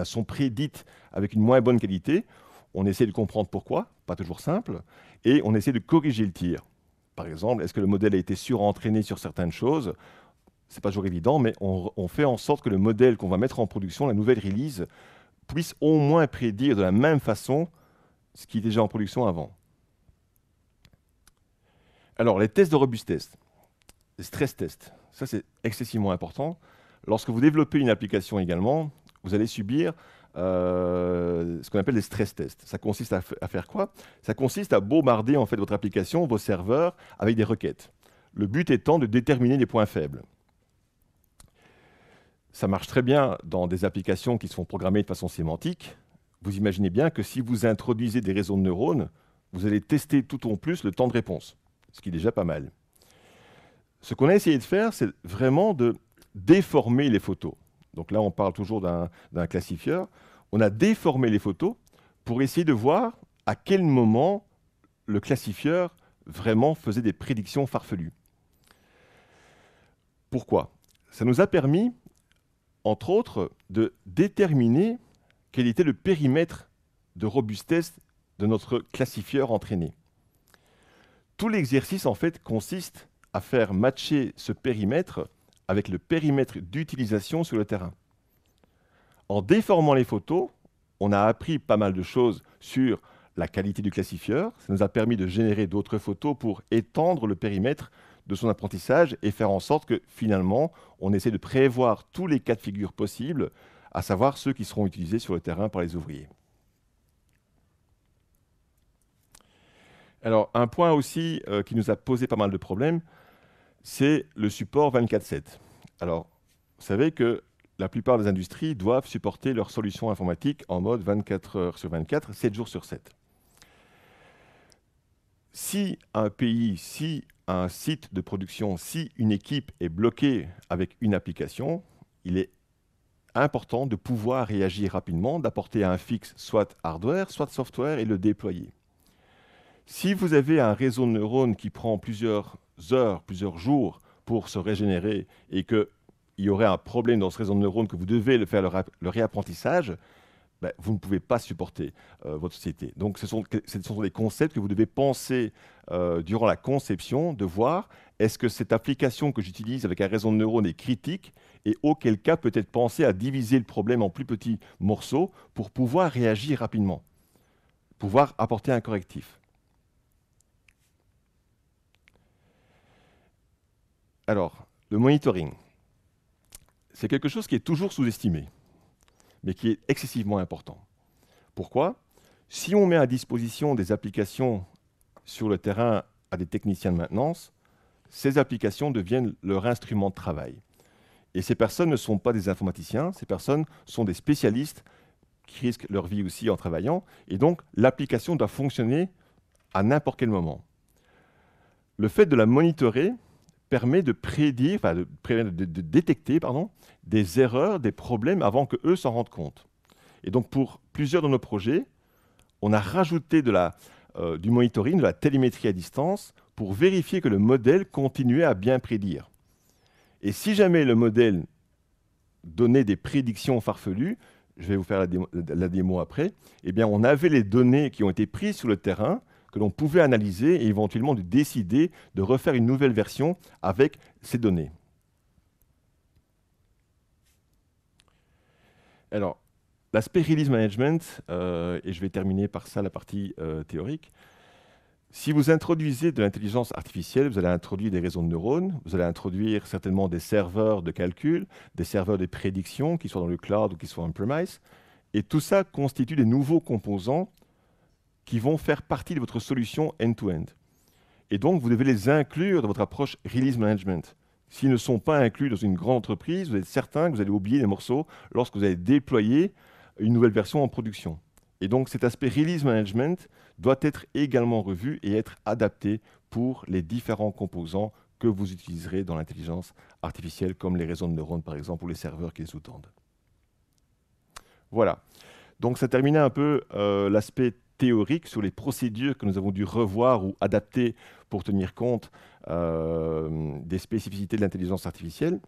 sont prédites avec une moins bonne qualité. On essaie de comprendre pourquoi, pas toujours simple, et on essaie de corriger le tir. Par exemple, est-ce que le modèle a été surentraîné sur certaines choses Ce n'est pas toujours évident, mais on, on fait en sorte que le modèle qu'on va mettre en production, la nouvelle release, puisse au moins prédire de la même façon ce qui est déjà en production avant. Alors, les tests de robustesse, les stress tests, ça c'est excessivement important. Lorsque vous développez une application également, vous allez subir euh, ce qu'on appelle des stress tests. Ça consiste à, à faire quoi Ça consiste à bombarder en fait votre application, vos serveurs, avec des requêtes. Le but étant de déterminer les points faibles. Ça marche très bien dans des applications qui sont programmées de façon sémantique. Vous imaginez bien que si vous introduisez des réseaux de neurones, vous allez tester tout en plus le temps de réponse, ce qui est déjà pas mal. Ce qu'on a essayé de faire, c'est vraiment de déformer les photos. Donc là, on parle toujours d'un classifieur. On a déformé les photos pour essayer de voir à quel moment le classifieur vraiment faisait des prédictions farfelues. Pourquoi Ça nous a permis, entre autres, de déterminer quel était le périmètre de robustesse de notre classifieur entraîné. Tout l'exercice, en fait, consiste à faire matcher ce périmètre avec le périmètre d'utilisation sur le terrain. En déformant les photos, on a appris pas mal de choses sur la qualité du classifieur. Ça nous a permis de générer d'autres photos pour étendre le périmètre de son apprentissage et faire en sorte que finalement, on essaie de prévoir tous les cas de figure possibles, à savoir ceux qui seront utilisés sur le terrain par les ouvriers. Alors, un point aussi euh, qui nous a posé pas mal de problèmes, c'est le support 24-7. Alors, vous savez que la plupart des industries doivent supporter leurs solutions informatiques en mode 24 heures sur 24, 7 jours sur 7. Si un pays, si un site de production, si une équipe est bloquée avec une application, il est important de pouvoir réagir rapidement, d'apporter un fixe soit hardware, soit software et le déployer. Si vous avez un réseau de neurones qui prend plusieurs heures, plusieurs jours pour se régénérer et qu'il y aurait un problème dans ce réseau de neurones, que vous devez le faire le, réapprentissage, ben, vous ne pouvez pas supporter euh, votre société. Donc ce sont, des concepts que vous devez penser euh, durant la conception, de voir est-ce que cette application que j'utilise avec un réseau de neurones est critique et auquel cas peut-être penser à diviser le problème en plus petits morceaux pour pouvoir réagir rapidement, pouvoir apporter un correctif. Alors, le monitoring, c'est quelque chose qui est toujours sous-estimé, mais qui est excessivement important. Pourquoi Si on met à disposition des applications sur le terrain à des techniciens de maintenance, ces applications deviennent leur instrument de travail. Et ces personnes ne sont pas des informaticiens, ces personnes sont des spécialistes qui risquent leur vie aussi en travaillant. Et donc, l'application doit fonctionner à n'importe quel moment. Le fait de la monitorer, permet de prédire, de, détecter pardon, des erreurs, des problèmes avant que eux s'en rendent compte. Et donc pour plusieurs de nos projets, on a rajouté de la, euh, du monitoring, de la télémétrie à distance pour vérifier que le modèle continuait à bien prédire. Et si jamais le modèle donnait des prédictions farfelues, je vais vous faire la démo, après, eh bien on avait les données qui ont été prises sur le terrain que l'on pouvait analyser et éventuellement de décider de refaire une nouvelle version avec ces données. Alors, l'aspect release management, euh, et je vais terminer par ça la partie euh, théorique, si vous introduisez de l'intelligence artificielle, vous allez introduire des réseaux de neurones, vous allez introduire certainement des serveurs de calcul, des serveurs de prédiction, qui soient dans le cloud ou qui soient en premise Et tout ça constitue des nouveaux composants qui vont faire partie de votre solution end-to-end. Et donc, vous devez les inclure dans votre approche release management. S'ils ne sont pas inclus dans une grande entreprise, vous êtes certain que vous allez oublier des morceaux lorsque vous allez déployer une nouvelle version en production. Et donc, cet aspect release management doit être également revu et être adapté pour les différents composants que vous utiliserez dans l'intelligence artificielle, comme les réseaux de neurones, par exemple, ou les serveurs qui les sous-tendent. Voilà. Donc, ça terminait un peu euh, l'aspect théorique sur les procédures que nous avons dû revoir ou adapter pour tenir compte euh, des spécificités de l'intelligence artificielle.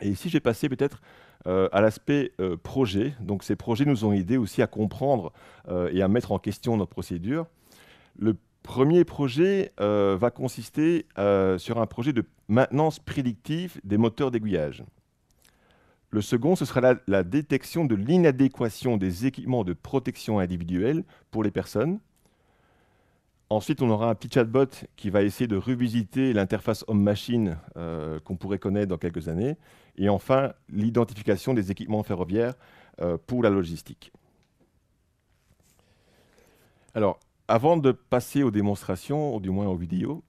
Et ici, j'ai passé peut-être euh, à l'aspect euh, projet. Donc, ces projets nous ont aidés aussi à comprendre et à mettre en question nos procédures. Le premier projet va consister sur un projet de maintenance prédictive des moteurs d'aiguillage. Le second, ce sera la, détection de l'inadéquation des équipements de protection individuelle pour les personnes. Ensuite, on aura un petit chatbot qui va essayer de revisiter l'interface homme-machine euh, qu'on pourrait connaître dans quelques années. Et enfin, l'identification des équipements ferroviaires euh, pour la logistique. Alors, avant de passer aux démonstrations, ou du moins aux vidéos,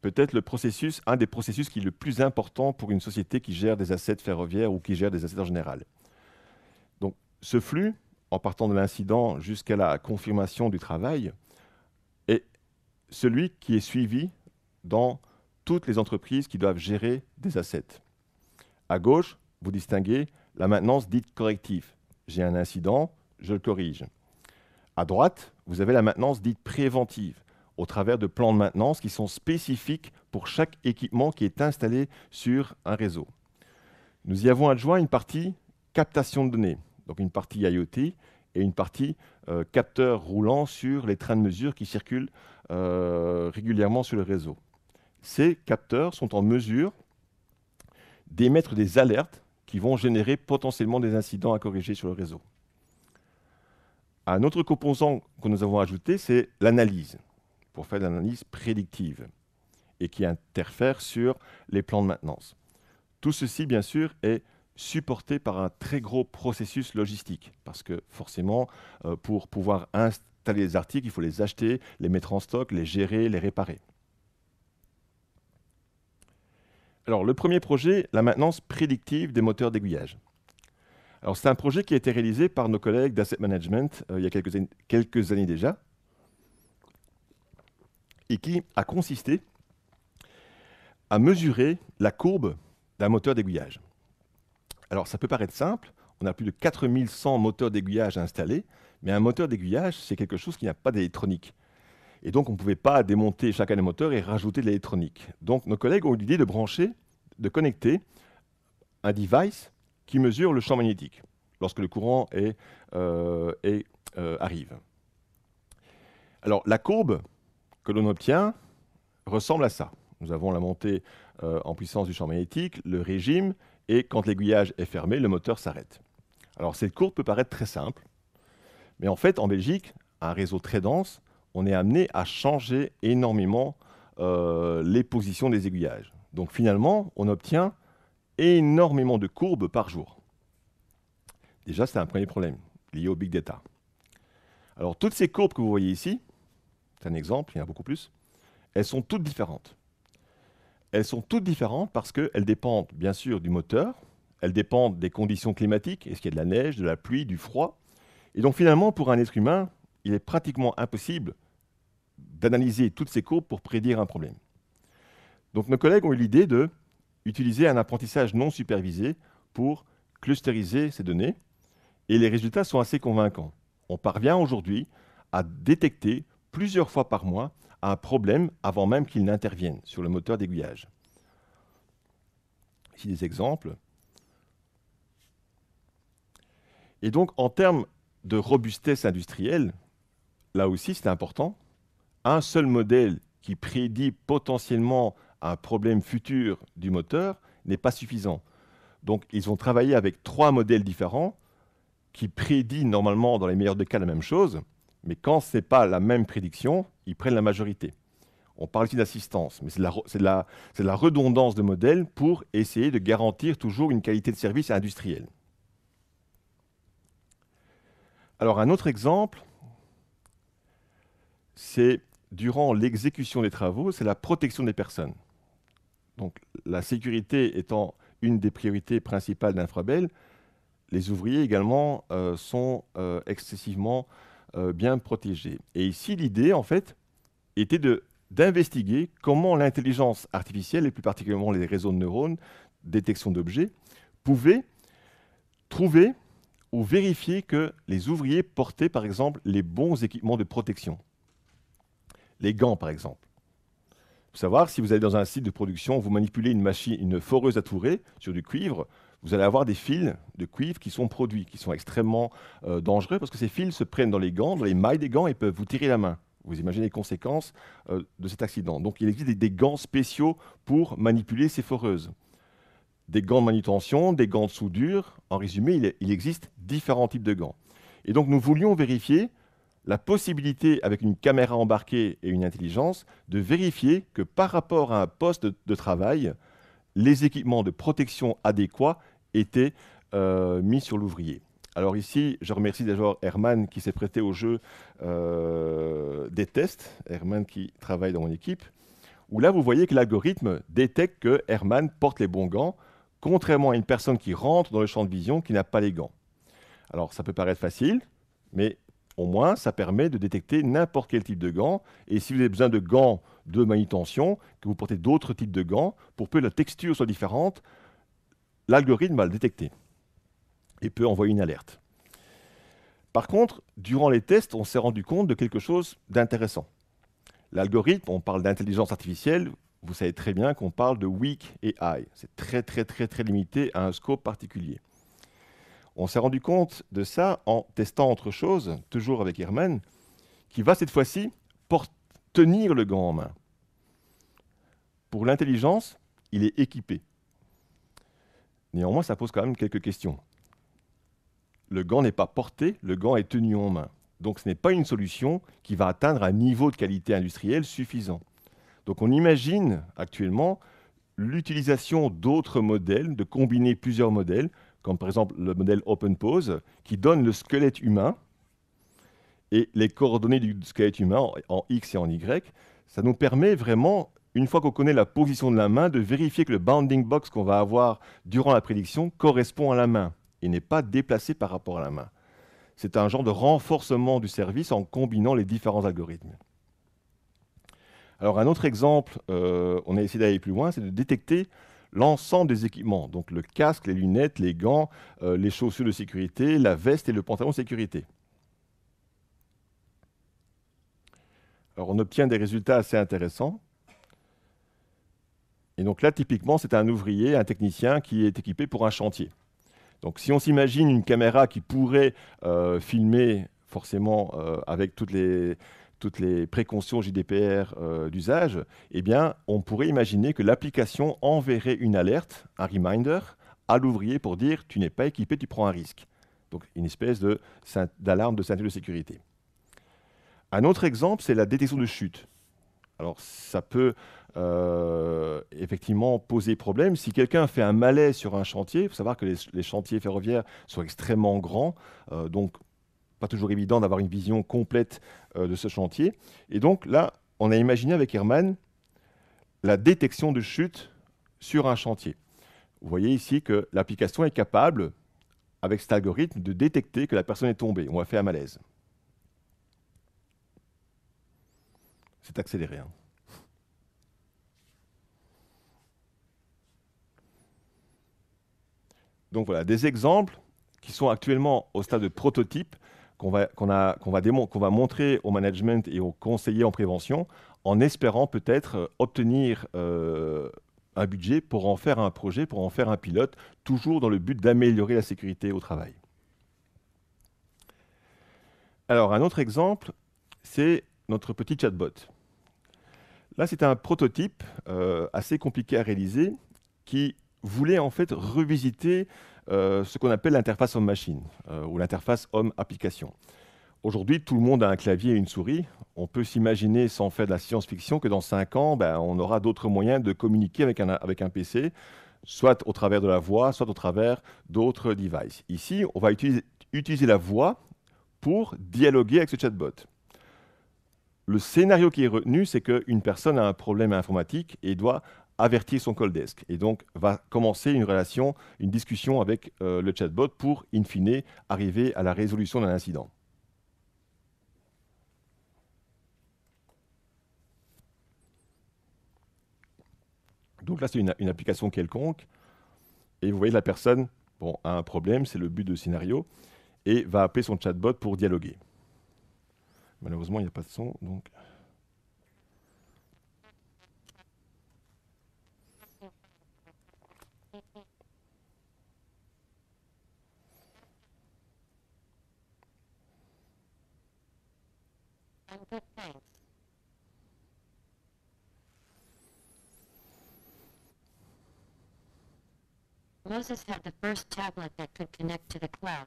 peut-être le processus, un des processus qui est le plus important pour une société qui gère des assets ferroviaires ou qui gère des assets en général. Donc ce flux, en partant de l'incident jusqu'à la confirmation du travail, est celui qui est suivi dans toutes les entreprises qui doivent gérer des assets. À gauche, vous distinguez la maintenance dite corrective. J'ai un incident, je le corrige. À droite, vous avez la maintenance dite préventive au travers de plans de maintenance qui sont spécifiques pour chaque équipement qui est installé sur un réseau. Nous y avons adjoint une partie captation de données, donc une partie IoT et une partie capteurs capteur roulant sur les trains de mesure qui circulent euh, régulièrement sur le réseau. Ces capteurs sont en mesure d'émettre des alertes qui vont générer potentiellement des incidents à corriger sur le réseau. Un autre composant que nous avons ajouté, c'est l'analyse pour faire l'analyse prédictive et qui interfère sur les plans de maintenance. Tout ceci, bien sûr, est supporté par un très gros processus logistique, parce que forcément, euh, pour pouvoir installer les articles, il faut les acheter, les mettre en stock, les gérer, les réparer. Alors, le premier projet, la maintenance prédictive des moteurs d'aiguillage. Alors, c'est un projet qui a été réalisé par nos collègues d'Asset Management euh, il y a quelques années déjà, et qui a consisté à mesurer la courbe d'un moteur d'aiguillage. Alors ça peut paraître simple, on a plus de 4100 moteurs d'aiguillage installés, mais un moteur d'aiguillage, c'est quelque chose qui n'a pas d'électronique. Et donc on ne pouvait pas démonter chacun des moteurs et rajouter de l'électronique. Donc nos collègues ont eu l'idée de brancher, de connecter un device qui mesure le champ magnétique lorsque le courant euh, euh, arrive. Alors la courbe que l'on obtient ressemble à ça. Nous avons la montée euh, en puissance du champ magnétique, le régime, et quand l'aiguillage est fermé, le moteur s'arrête. Alors cette courbe peut paraître très simple, mais en fait en Belgique, un réseau très dense, on est amené à changer énormément euh, les positions des aiguillages. Donc finalement, on obtient énormément de courbes par jour. Déjà, c'est un premier problème lié au big data. Alors toutes ces courbes que vous voyez ici, c'est un exemple, il y en a beaucoup plus, elles sont toutes différentes. Elles sont toutes différentes parce qu'elles dépendent bien sûr du moteur, elles dépendent des conditions climatiques, est-ce qu'il y a de la neige, de la pluie, du froid. Et donc finalement, pour un être humain, il est pratiquement impossible d'analyser toutes ces courbes pour prédire un problème. Donc nos collègues ont eu l'idée d'utiliser un apprentissage non supervisé pour clusteriser ces données, et les résultats sont assez convaincants. On parvient aujourd'hui à détecter plusieurs fois par mois à un problème avant même qu'il n'intervienne sur le moteur d'aiguillage. Ici des exemples. Et donc, en termes de robustesse industrielle, là aussi c'est important, un seul modèle qui prédit potentiellement un problème futur du moteur n'est pas suffisant. Donc ils ont travaillé avec trois modèles différents qui prédit normalement dans les meilleurs des cas la même chose, mais quand ce n'est pas la même prédiction, ils prennent la majorité. On parle ici d'assistance, mais c'est de, la redondance de modèles pour essayer de garantir toujours une qualité de service industrielle. Alors un autre exemple, c'est durant l'exécution des travaux, c'est la protection des personnes. Donc la sécurité étant une des priorités principales d'Infrabel, les ouvriers également euh, sont euh, excessivement euh, bien protégés. Et ici, l'idée, en fait, était d'investiguer comment l'intelligence artificielle, et plus particulièrement les réseaux de neurones, détection d'objets, pouvaient trouver ou vérifier que les ouvriers portaient, par exemple, les bons équipements de protection. Les gants, par exemple. Vous savoir si vous allez dans un site de production, vous manipulez une machine, une foreuse à tourer sur du cuivre, vous allez avoir des fils de cuivre qui sont produits, qui sont extrêmement euh, dangereux parce que ces fils se prennent dans les gants, dans les mailles des gants et peuvent vous tirer la main. Vous imaginez les conséquences euh, de cet accident. Donc il existe des, gants spéciaux pour manipuler ces foreuses. Des gants de manutention, des gants de soudure. En résumé, il existe différents types de gants. Et donc nous voulions vérifier la possibilité, avec une caméra embarquée et une intelligence, de vérifier que par rapport à un poste de travail, les équipements de protection adéquats étaient euh, mis sur l'ouvrier. Alors ici, je remercie d'abord Herman qui s'est prêté au jeu euh, des tests, Herman qui travaille dans mon équipe, où là vous voyez que l'algorithme détecte que Herman porte les bons gants, contrairement à une personne qui rentre dans le champ de vision qui n'a pas les gants. Alors ça peut paraître facile, mais au moins ça permet de détecter n'importe quel type de gants, et si vous avez besoin de gants de manutention que vous portez d'autres types de gants, pour que la texture soit différente, l'algorithme va le détecter et peut envoyer une alerte. Par contre, durant les tests, on s'est rendu compte de quelque chose d'intéressant. L'algorithme, on parle d'intelligence artificielle, vous savez très bien qu'on parle de weak AI. C'est très très très très limité à un scope particulier. On s'est rendu compte de ça en testant autre chose, toujours avec Herman, qui va cette fois-ci porter tenir le gant en main. Pour l'intelligence, il est équipé. Néanmoins, ça pose quand même quelques questions. Le gant n'est pas porté, le gant est tenu en main. Donc ce n'est pas une solution qui va atteindre un niveau de qualité industrielle suffisant. Donc on imagine actuellement l'utilisation d'autres modèles, de combiner plusieurs modèles, comme par exemple le modèle OpenPose, qui donne le squelette humain, et les coordonnées du, squelette humain en, X et en Y, ça nous permet vraiment, une fois qu'on connaît la position de la main, de vérifier que le bounding box qu'on va avoir durant la prédiction correspond à la main et n'est pas déplacé par rapport à la main. C'est un genre de renforcement du service en combinant les différents algorithmes. Alors un autre exemple, euh, on a essayé d'aller plus loin, c'est de détecter l'ensemble des équipements, donc le casque, les lunettes, les gants, euh, les chaussures de sécurité, la veste et le pantalon de sécurité. on obtient des résultats assez intéressants. Et donc là, typiquement, c'est un ouvrier, un technicien qui est équipé pour un chantier. Donc si on s'imagine une caméra qui pourrait euh, filmer forcément euh, avec toutes les, toutes les précautions GDPR euh, d'usage, eh bien, on pourrait imaginer que l'application enverrait une alerte, un reminder, à l'ouvrier pour dire tu n'es pas équipé, tu prends un risque. Donc une espèce d'alarme de, de de sécurité. Un autre exemple, c'est la détection de chute. Alors ça peut euh, effectivement poser problème. Si quelqu'un fait un malaise sur un chantier, il faut savoir que les, chantiers ferroviaires sont extrêmement grands, euh, donc pas toujours évident d'avoir une vision complète euh, de ce chantier. Et donc là, on a imaginé avec Herman la détection de chute sur un chantier. Vous voyez ici que l'application est capable, avec cet algorithme, de détecter que la personne est tombée, on a fait un malaise. C'est accéléré. Hein. Donc voilà, des exemples qui sont actuellement au stade de prototype qu'on va, va, va montrer au management et aux conseillers en prévention en espérant peut-être euh, obtenir euh, un budget pour en faire un projet, pour en faire un pilote, toujours dans le but d'améliorer la sécurité au travail. Alors un autre exemple, c'est notre petit chatbot. Là, c'est un prototype euh, assez compliqué à réaliser qui voulait en fait revisiter euh, ce qu'on appelle l'interface homme-machine euh, ou l'interface homme-application. Aujourd'hui, tout le monde a un clavier et une souris. On peut s'imaginer, sans faire de la science-fiction, que dans cinq ans, ben, on aura d'autres moyens de communiquer avec un, PC, soit au travers de la voix, soit au travers d'autres devices. Ici, on va utiliser la voix pour dialoguer avec ce chatbot. Le scénario qui est retenu, c'est qu'une personne a un problème informatique et doit avertir son call desk et donc va commencer une relation, une discussion avec euh, le chatbot pour, in fine, arriver à la résolution d'un incident. Donc là, c'est une, application quelconque. Et vous voyez, la personne a un problème, c'est le but du scénario, et va appeler son chatbot pour dialoguer. Malheureusement, il n'y a pas de son, donc... Moses had the first tablet that could connect to the cloud.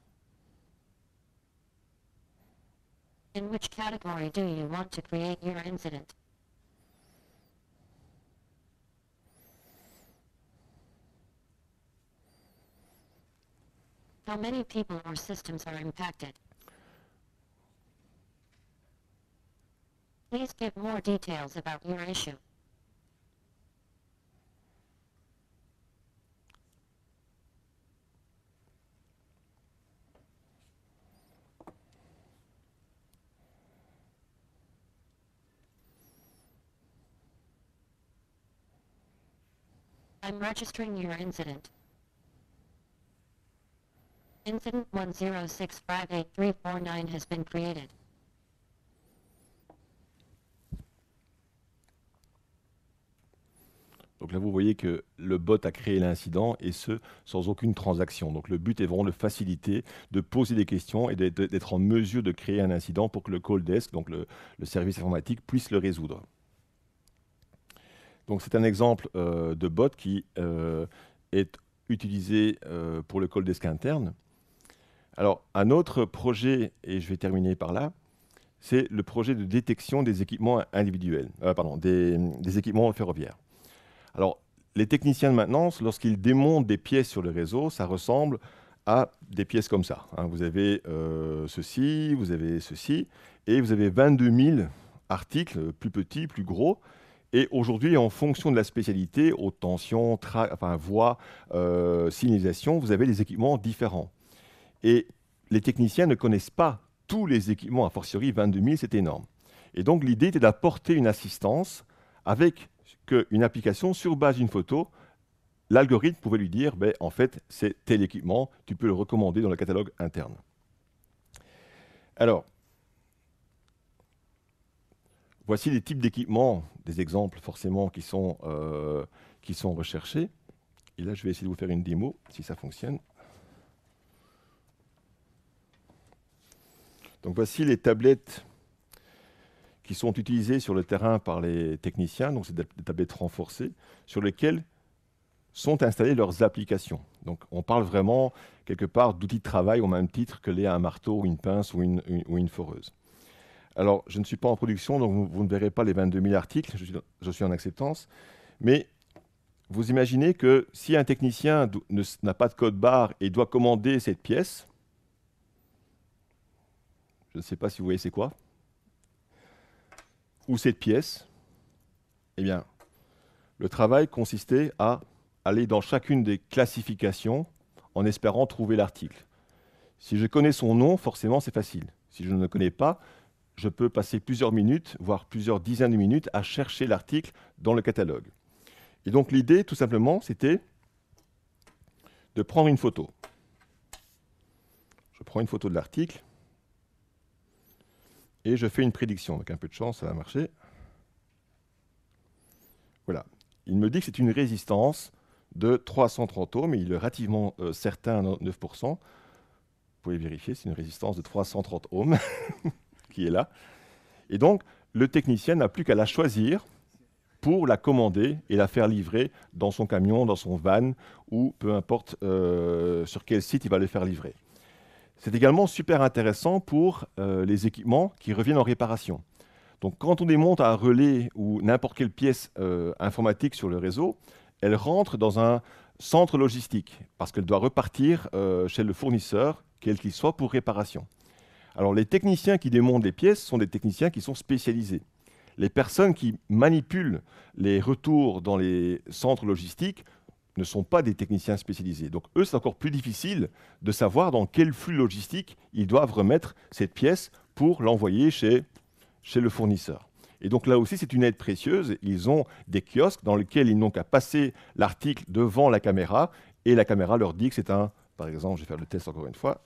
In which category do you want to create your incident? How many people or systems are impacted? Please give more details about your issue. incident. Incident has been created. Donc là, vous voyez que le bot a créé l'incident et ce, sans aucune transaction. Donc le but est vraiment de faciliter, de poser des questions et d'être en mesure de créer un incident pour que le call desk, donc le service informatique, puisse le résoudre c'est un exemple euh, de bot qui euh, est utilisé euh, pour le call desk interne. Alors un autre projet, et je vais terminer par là, c'est le projet de détection des équipements individuels, pardon, des, équipements ferroviaires. Alors les techniciens de maintenance, lorsqu'ils démontent des pièces sur le réseau, ça ressemble à des pièces comme ça. Hein. Vous avez ceci, vous avez ceci, et vous avez 22 000 articles, plus petits, plus gros, et aujourd'hui, en fonction de la spécialité, haute tension, enfin, voie, euh, signalisation, vous avez des équipements différents. Et les techniciens ne connaissent pas tous les équipements, a fortiori 22 000, c'est énorme. Et donc l'idée était d'apporter une assistance avec que une application sur base d'une photo, l'algorithme pouvait lui dire, ben, en fait, c'est tel équipement, tu peux le recommander dans le catalogue interne. Alors, Voici les types d'équipements, des exemples forcément qui sont, euh, qui sont recherchés. Et là, je vais essayer de vous faire une démo, si ça fonctionne. Donc voici les tablettes qui sont utilisées sur le terrain par les techniciens, donc c'est des tablettes renforcées, sur lesquelles sont installées leurs applications. Donc on parle vraiment quelque part d'outils de travail au même titre que les un marteau, ou une pince ou une foreuse. Alors, je ne suis pas en production, donc vous, ne verrez pas les 22 000 articles, je suis, je suis en acceptance. Mais vous imaginez que si un technicien n'a pas de code barre et doit commander cette pièce, je ne sais pas si vous voyez c'est quoi, ou cette pièce, eh bien, le travail consistait à aller dans chacune des classifications en espérant trouver l'article. Si je connais son nom, forcément c'est facile. Si je ne le connais pas, je peux passer plusieurs minutes, voire plusieurs dizaines de minutes, à chercher l'article dans le catalogue. Et donc l'idée, tout simplement, c'était de prendre une photo. Je prends une photo de l'article et je fais une prédiction. Avec un peu de chance, ça va marcher. Voilà. Il me dit que c'est une résistance de 330 ohms, mais il est relativement euh, certain à 9%. Vous pouvez vérifier, c'est une résistance de 330 ohms. qui est là. Et donc, le technicien n'a plus qu'à la choisir pour la commander et la faire livrer dans son camion, dans son van, ou peu importe euh, sur quel site il va le faire livrer. C'est également super intéressant pour euh, les équipements qui reviennent en réparation. Donc quand on démonte un relais ou n'importe quelle pièce euh, informatique sur le réseau, elle rentre dans un centre logistique parce qu'elle doit repartir chez le fournisseur, quel qu'il soit, pour réparation. Alors les techniciens qui démontent des pièces sont des techniciens qui sont spécialisés. Les personnes qui manipulent les retours dans les centres logistiques ne sont pas des techniciens spécialisés. Donc eux, c'est encore plus difficile de savoir dans quel flux logistique ils doivent remettre cette pièce pour l'envoyer chez, chez le fournisseur. Et donc là aussi, c'est une aide précieuse. Ils ont des kiosques dans lesquels ils n'ont qu'à passer l'article devant la caméra et la caméra leur dit que c'est un, par exemple, je vais faire le test encore une fois,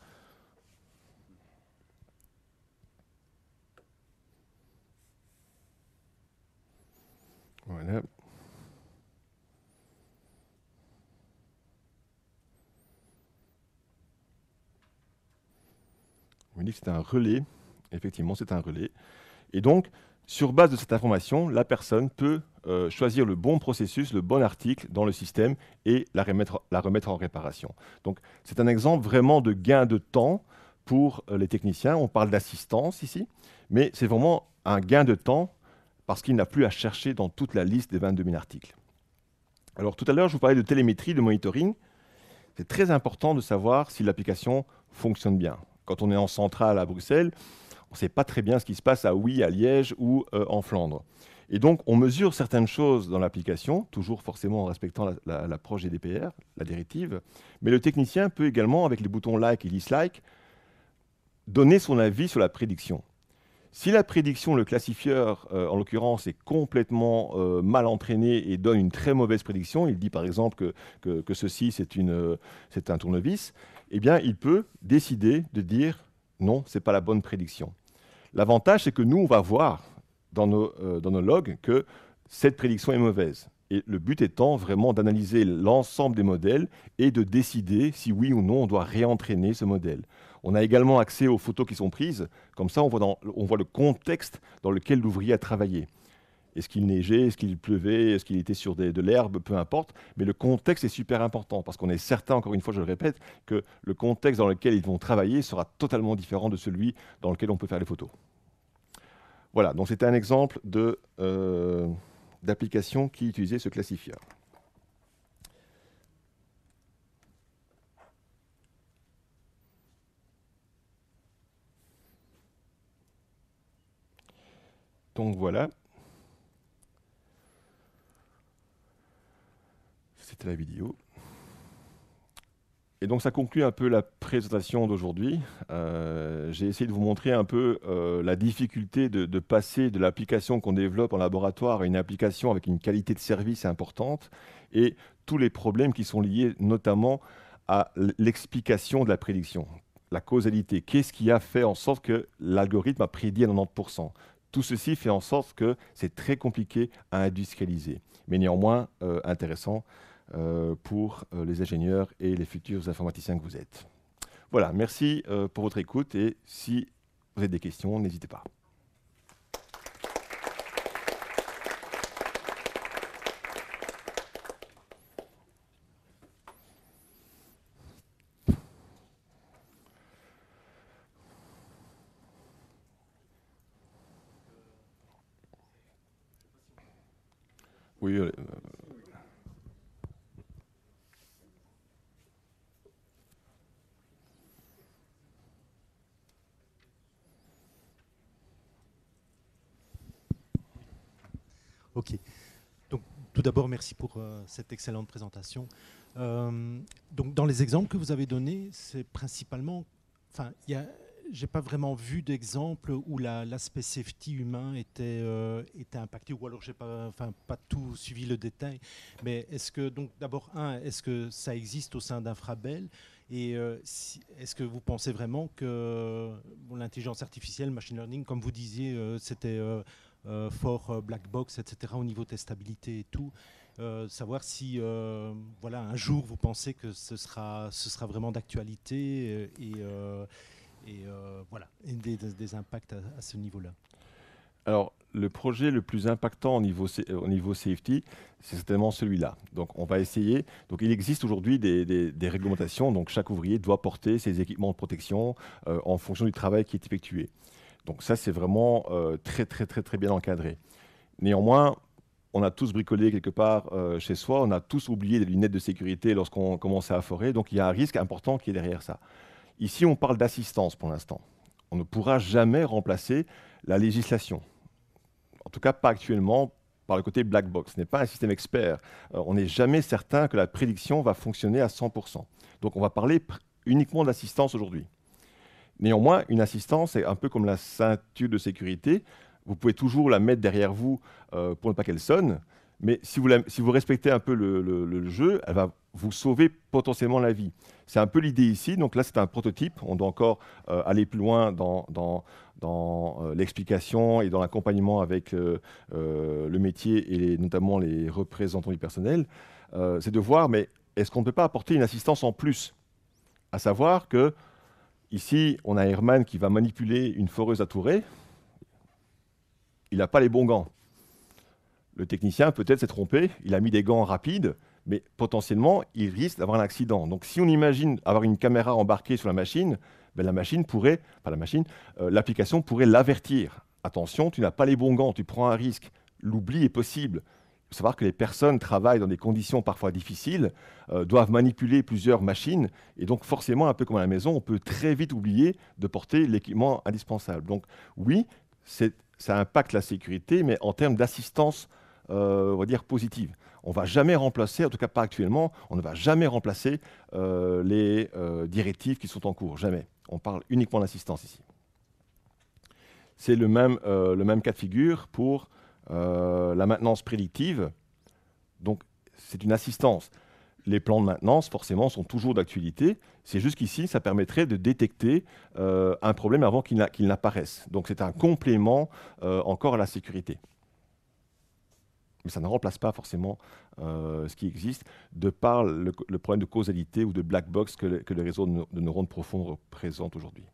Voilà. On dit que c'est un relais. Effectivement, c'est un relais. Et donc, sur base de cette information, la personne peut euh, choisir le bon processus, le bon article dans le système et la remettre, la remettre en réparation. Donc, c'est un exemple vraiment de gain de temps pour euh, les techniciens. On parle d'assistance ici, mais c'est vraiment un gain de temps parce qu'il n'a plus à chercher dans toute la liste des 22 000 articles. Alors tout à l'heure, je vous parlais de télémétrie, de monitoring. C'est très important de savoir si l'application fonctionne bien. Quand on est en centrale à Bruxelles, on ne sait pas très bien ce qui se passe à Oui, à Liège ou euh, en Flandre. Et donc, on mesure certaines choses dans l'application, toujours forcément en respectant l'approche GDPR, la directive, mais le technicien peut également, avec les boutons like et dislike, donner son avis sur la prédiction. Si la prédiction, le classifieur euh, en l'occurrence, est complètement euh, mal entraîné et donne une très mauvaise prédiction, il dit par exemple que, ceci euh, c'est un tournevis, eh bien il peut décider de dire non, ce n'est pas la bonne prédiction. L'avantage c'est que nous on va voir dans nos, dans nos logs que cette prédiction est mauvaise. Et le but étant vraiment d'analyser l'ensemble des modèles et de décider si oui ou non on doit réentraîner ce modèle. On a également accès aux photos qui sont prises. Comme ça, on voit, on voit le contexte dans lequel l'ouvrier a travaillé. Est-ce qu'il neigeait, est-ce qu'il pleuvait, est-ce qu'il était sur des, de l'herbe, peu importe. Mais le contexte est super important parce qu'on est certain, encore une fois, je le répète, que le contexte dans lequel ils vont travailler sera totalement différent de celui dans lequel on peut faire les photos. Voilà, donc c'était un exemple euh, d'application qui utilisait ce classifieur. Donc voilà. C'était la vidéo. Et donc ça conclut un peu la présentation d'aujourd'hui. Euh, j'ai essayé de vous montrer un peu euh, la difficulté de, de passer de l'application qu'on développe en laboratoire à une application avec une qualité de service importante et tous les problèmes qui sont liés notamment à l'explication de la prédiction, la causalité. Qu'est-ce qui a fait en sorte que l'algorithme a prédit à 90% tout ceci fait en sorte que c'est très compliqué à industrialiser, mais néanmoins euh, intéressant euh, pour euh, les ingénieurs et les futurs informaticiens que vous êtes. Voilà, merci pour votre écoute et si vous avez des questions, n'hésitez pas. Ok. Donc, tout d'abord, merci pour euh, cette excellente présentation. Euh, donc, dans les exemples que vous avez donnés, c'est principalement. Enfin, il J'ai pas vraiment vu d'exemple où l'aspect safety humain euh, était, impacté, ou alors j'ai pas, enfin, pas tout suivi le détail. Mais est-ce que, donc, d'abord, un, est-ce que ça existe au sein d'Infrabel et est-ce que vous pensez vraiment que l'intelligence artificielle, machine learning, comme vous disiez, c'était euh, fort euh, black box, etc., au niveau testabilité et tout. Euh, savoir si voilà, un jour vous pensez que ce sera, ce sera vraiment d'actualité et, voilà, des, impacts à, ce niveau-là. Alors, le projet le plus impactant au niveau, au safety, c'est certainement celui-là. Donc, on va essayer. Donc, il existe aujourd'hui des, réglementations. Donc, chaque ouvrier doit porter ses équipements de protection en fonction du travail qui est effectué. Donc ça, c'est vraiment euh, très, très, très, très bien encadré. Néanmoins, on a tous bricolé quelque part euh, chez soi, on a tous oublié des lunettes de sécurité lorsqu'on commençait à forer, donc il y a un risque important qui est derrière ça. Ici, on parle d'assistance pour l'instant. On ne pourra jamais remplacer la législation. En tout cas, pas actuellement, par le côté black box. Ce n'est pas un système expert. Euh, on n'est jamais certain que la prédiction va fonctionner à 100%. Donc on va parler uniquement d'assistance aujourd'hui. Néanmoins, une assistance, est un peu comme la ceinture de sécurité. Vous pouvez toujours la mettre derrière vous euh, pour ne pas qu'elle sonne, mais si vous, si vous, respectez un peu le, jeu, elle va vous sauver potentiellement la vie. C'est un peu l'idée ici. Donc là, c'est un prototype. On doit encore euh, aller plus loin dans, dans, euh, l'explication et dans l'accompagnement avec le métier et notamment les représentants du personnel. c'est de voir, mais est-ce qu'on ne peut pas apporter une assistance en plus À savoir que Ici, on a Herman qui va manipuler une foreuse à Touré. Il n'a pas les bons gants. Le technicien peut-être s'est trompé, il a mis des gants rapides, mais potentiellement, il risque d'avoir un accident. Donc si on imagine avoir une caméra embarquée sur la machine, ben, la machine pourrait, pas la machine, euh, l'application pourrait l'avertir. Attention, tu n'as pas les bons gants, tu prends un risque. L'oubli est possible savoir que les personnes travaillent dans des conditions parfois difficiles, euh, doivent manipuler plusieurs machines, et donc forcément, un peu comme à la maison, on peut très vite oublier de porter l'équipement indispensable. Donc oui, ça impacte la sécurité, mais en termes d'assistance, euh, on va dire, positive. On ne va jamais remplacer, en tout cas pas actuellement, on ne va jamais remplacer euh, les directives qui sont en cours, jamais. On parle uniquement d'assistance ici. C'est le, le, même cas de figure pour euh, la maintenance prédictive, donc c'est une assistance. Les plans de maintenance, forcément, sont toujours d'actualité. C'est jusqu'ici, ça permettrait de détecter euh, un problème avant qu'il n'apparaisse. Donc c'est un complément euh, encore à la sécurité. Mais ça ne remplace pas forcément ce qui existe de par le, problème de causalité ou de black box que, les réseaux de, de neurones profonds représentent aujourd'hui.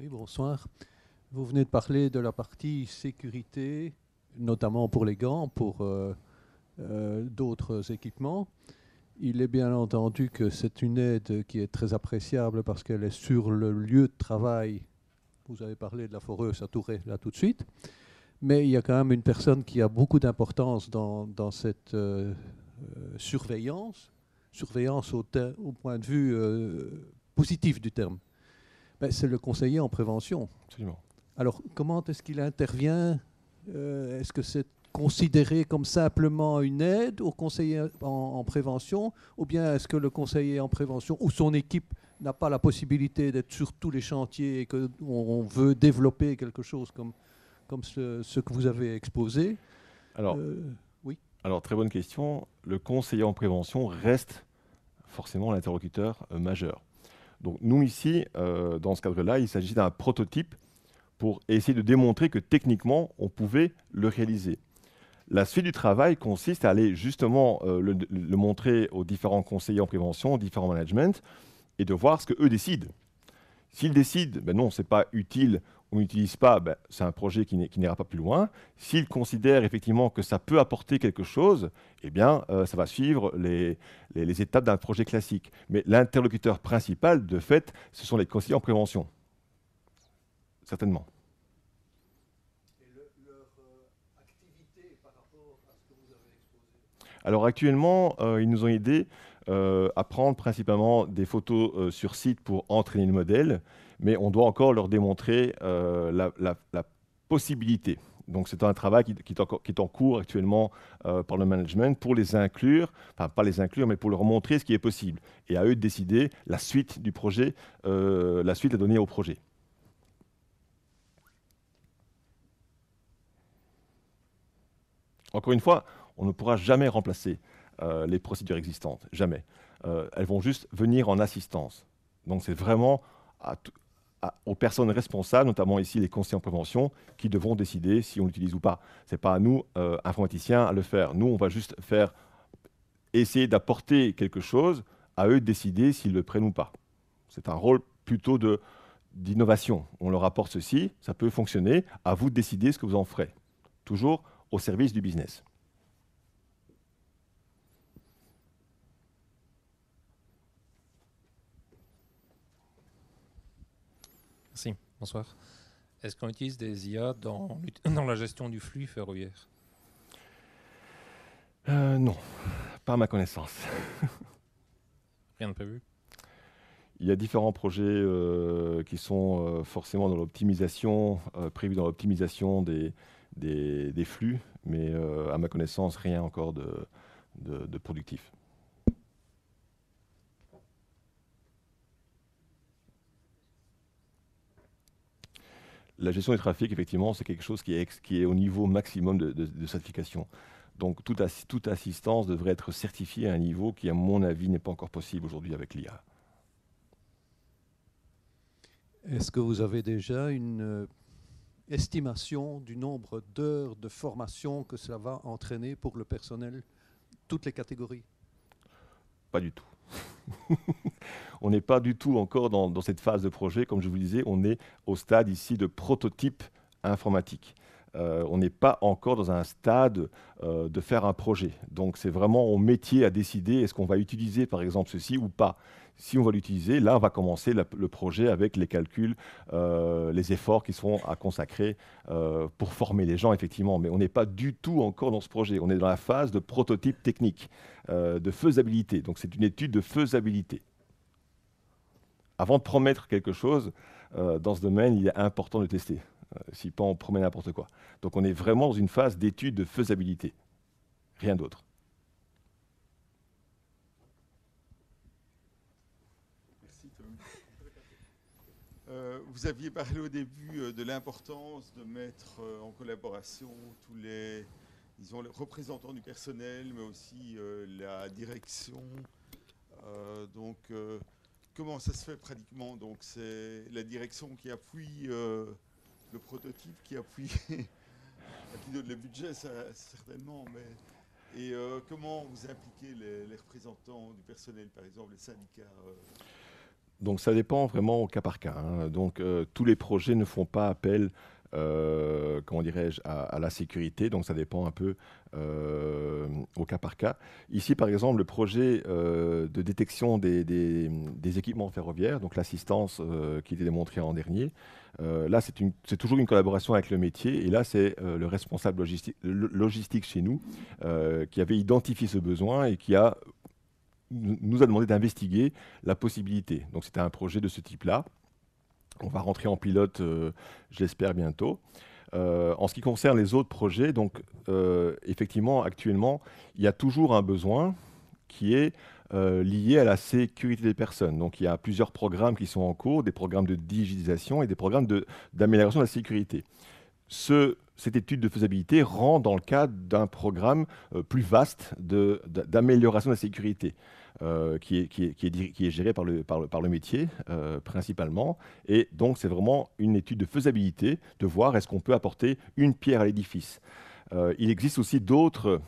Oui, bonsoir. Vous venez de parler de la partie sécurité, notamment pour les gants, pour euh, euh, d'autres équipements. Il est bien entendu que c'est une aide qui est très appréciable parce qu'elle est sur le lieu de travail. Vous avez parlé de la foreuse à Touré là tout de suite. Mais il y a quand même une personne qui a beaucoup d'importance dans, cette euh, surveillance, surveillance au, point de vue positif du terme. Ben, c'est le conseiller en prévention. Absolument. Alors, comment est-ce qu'il intervient euh, Est-ce que c'est considéré comme simplement une aide au conseiller en, prévention Ou bien est-ce que le conseiller en prévention ou son équipe n'a pas la possibilité d'être sur tous les chantiers et qu'on veut développer quelque chose comme, ce, que vous avez exposé Alors, euh, oui. alors, très bonne question. Le conseiller en prévention reste forcément l'interlocuteur euh, majeur. Donc nous ici, euh, dans ce cadre-là, il s'agit d'un prototype pour essayer de démontrer que techniquement, on pouvait le réaliser. La suite du travail consiste à aller justement euh, le, montrer aux différents conseillers en prévention, aux différents managements, et de voir ce qu'eux décident. S'ils décident, ben non, ce n'est pas utile on n'utilise pas, ben, c'est un projet qui n'ira pas plus loin. S'il considère effectivement que ça peut apporter quelque chose, eh bien, euh, ça va suivre les, étapes d'un projet classique. Mais l'interlocuteur principal, de fait, ce sont les conseillers en prévention. Certainement. Et euh, par rapport à ce que vous avez Alors actuellement, euh, ils nous ont aidés à prendre principalement des photos sur site pour entraîner le modèle mais on doit encore leur démontrer euh, la, possibilité. Donc c'est un travail qui, est en, cours actuellement euh, par le management pour les inclure, enfin pas les inclure, mais pour leur montrer ce qui est possible. Et à eux de décider la suite du projet, euh, la suite à donner au projet. Encore une fois, on ne pourra jamais remplacer les procédures existantes, jamais. elles vont juste venir en assistance. Donc c'est vraiment à, aux personnes responsables, notamment ici les conseillers en prévention, qui devront décider si on l'utilise ou pas. Ce n'est pas à nous, euh, informaticiens, à le faire. Nous, on va juste faire essayer d'apporter quelque chose, à eux de décider s'ils le prennent ou pas. C'est un rôle plutôt d'innovation. On leur apporte ceci, ça peut fonctionner, à vous de décider ce que vous en ferez. Toujours au service du business. Bonsoir. Est-ce qu'on utilise des IA dans, la gestion du flux ferroviaire euh, Non, pas à ma connaissance. Rien de prévu il y a différents projets euh, qui sont euh, forcément dans l'optimisation, prévus dans l'optimisation des, flux, mais à ma connaissance, rien encore de productif. la gestion du trafic, effectivement, c'est quelque chose qui est, au niveau maximum de, certification. Donc toute, toute, assistance devrait être certifiée à un niveau qui, à mon avis, n'est pas encore possible aujourd'hui avec l'IA. Est-ce que vous avez déjà une euh, estimation du nombre d'heures de formation que cela va entraîner pour le personnel, toutes les catégories Pas du tout. on n'est pas du tout encore dans, cette phase de projet, comme je vous le disais, on est au stade ici de prototype informatique. Euh, on n'est pas encore dans un stade euh, de faire un projet. Donc c'est vraiment au métier à décider est-ce qu'on va utiliser par exemple ceci ou pas. Si on va l'utiliser, là on va commencer le projet avec les calculs, euh, les efforts qui seront à consacrer pour former les gens effectivement. Mais on n'est pas du tout encore dans ce projet. On est dans la phase de prototype technique, de faisabilité. Donc c'est une étude de faisabilité. Avant de promettre quelque chose dans ce domaine, il est important de tester. Euh, si pas on promet n'importe quoi. Donc on est vraiment dans une phase d'étude de faisabilité, rien d'autre. Merci euh, vous aviez parlé au début euh, de l'importance de mettre en collaboration tous les, les représentants du personnel, mais aussi la direction. donc, comment ça se fait pratiquement Donc, c'est la direction qui appuie le prototype qui appuie qui donne de budget, certainement, mais... Et euh, comment vous impliquez les, représentants du personnel, par exemple, les syndicats euh? Donc ça dépend vraiment au cas par cas. Hein. Donc euh, tous les projets ne font pas appel, comment dirais-je, à, la sécurité. Donc ça dépend un peu euh, au cas par cas. Ici, par exemple, le projet euh, de détection des, équipements ferroviaires, donc l'assistance euh, qui était démontrée en dernier, là, c'est toujours une collaboration avec le métier. Et là, c'est le responsable logistique, chez nous qui avait identifié ce besoin et qui a nous a demandé d'investiguer la possibilité. Donc c'était un projet de ce type-là. On va rentrer en pilote, j'espère, je l'espère, bientôt. Euh, en ce qui concerne les autres projets, donc euh, effectivement, actuellement, il y a toujours un besoin qui est euh, lié à la sécurité des personnes. Donc il y a plusieurs programmes qui sont en cours, des programmes de digitalisation et des programmes d'amélioration de, la sécurité. cette étude de faisabilité rend dans le cadre d'un programme plus vaste d'amélioration de la sécurité. Euh, qui, est, qui, est, par le, métier euh, principalement. Et donc c'est vraiment une étude de faisabilité, de voir est-ce qu'on peut apporter une pierre à l'édifice. Euh, il existe aussi d'autres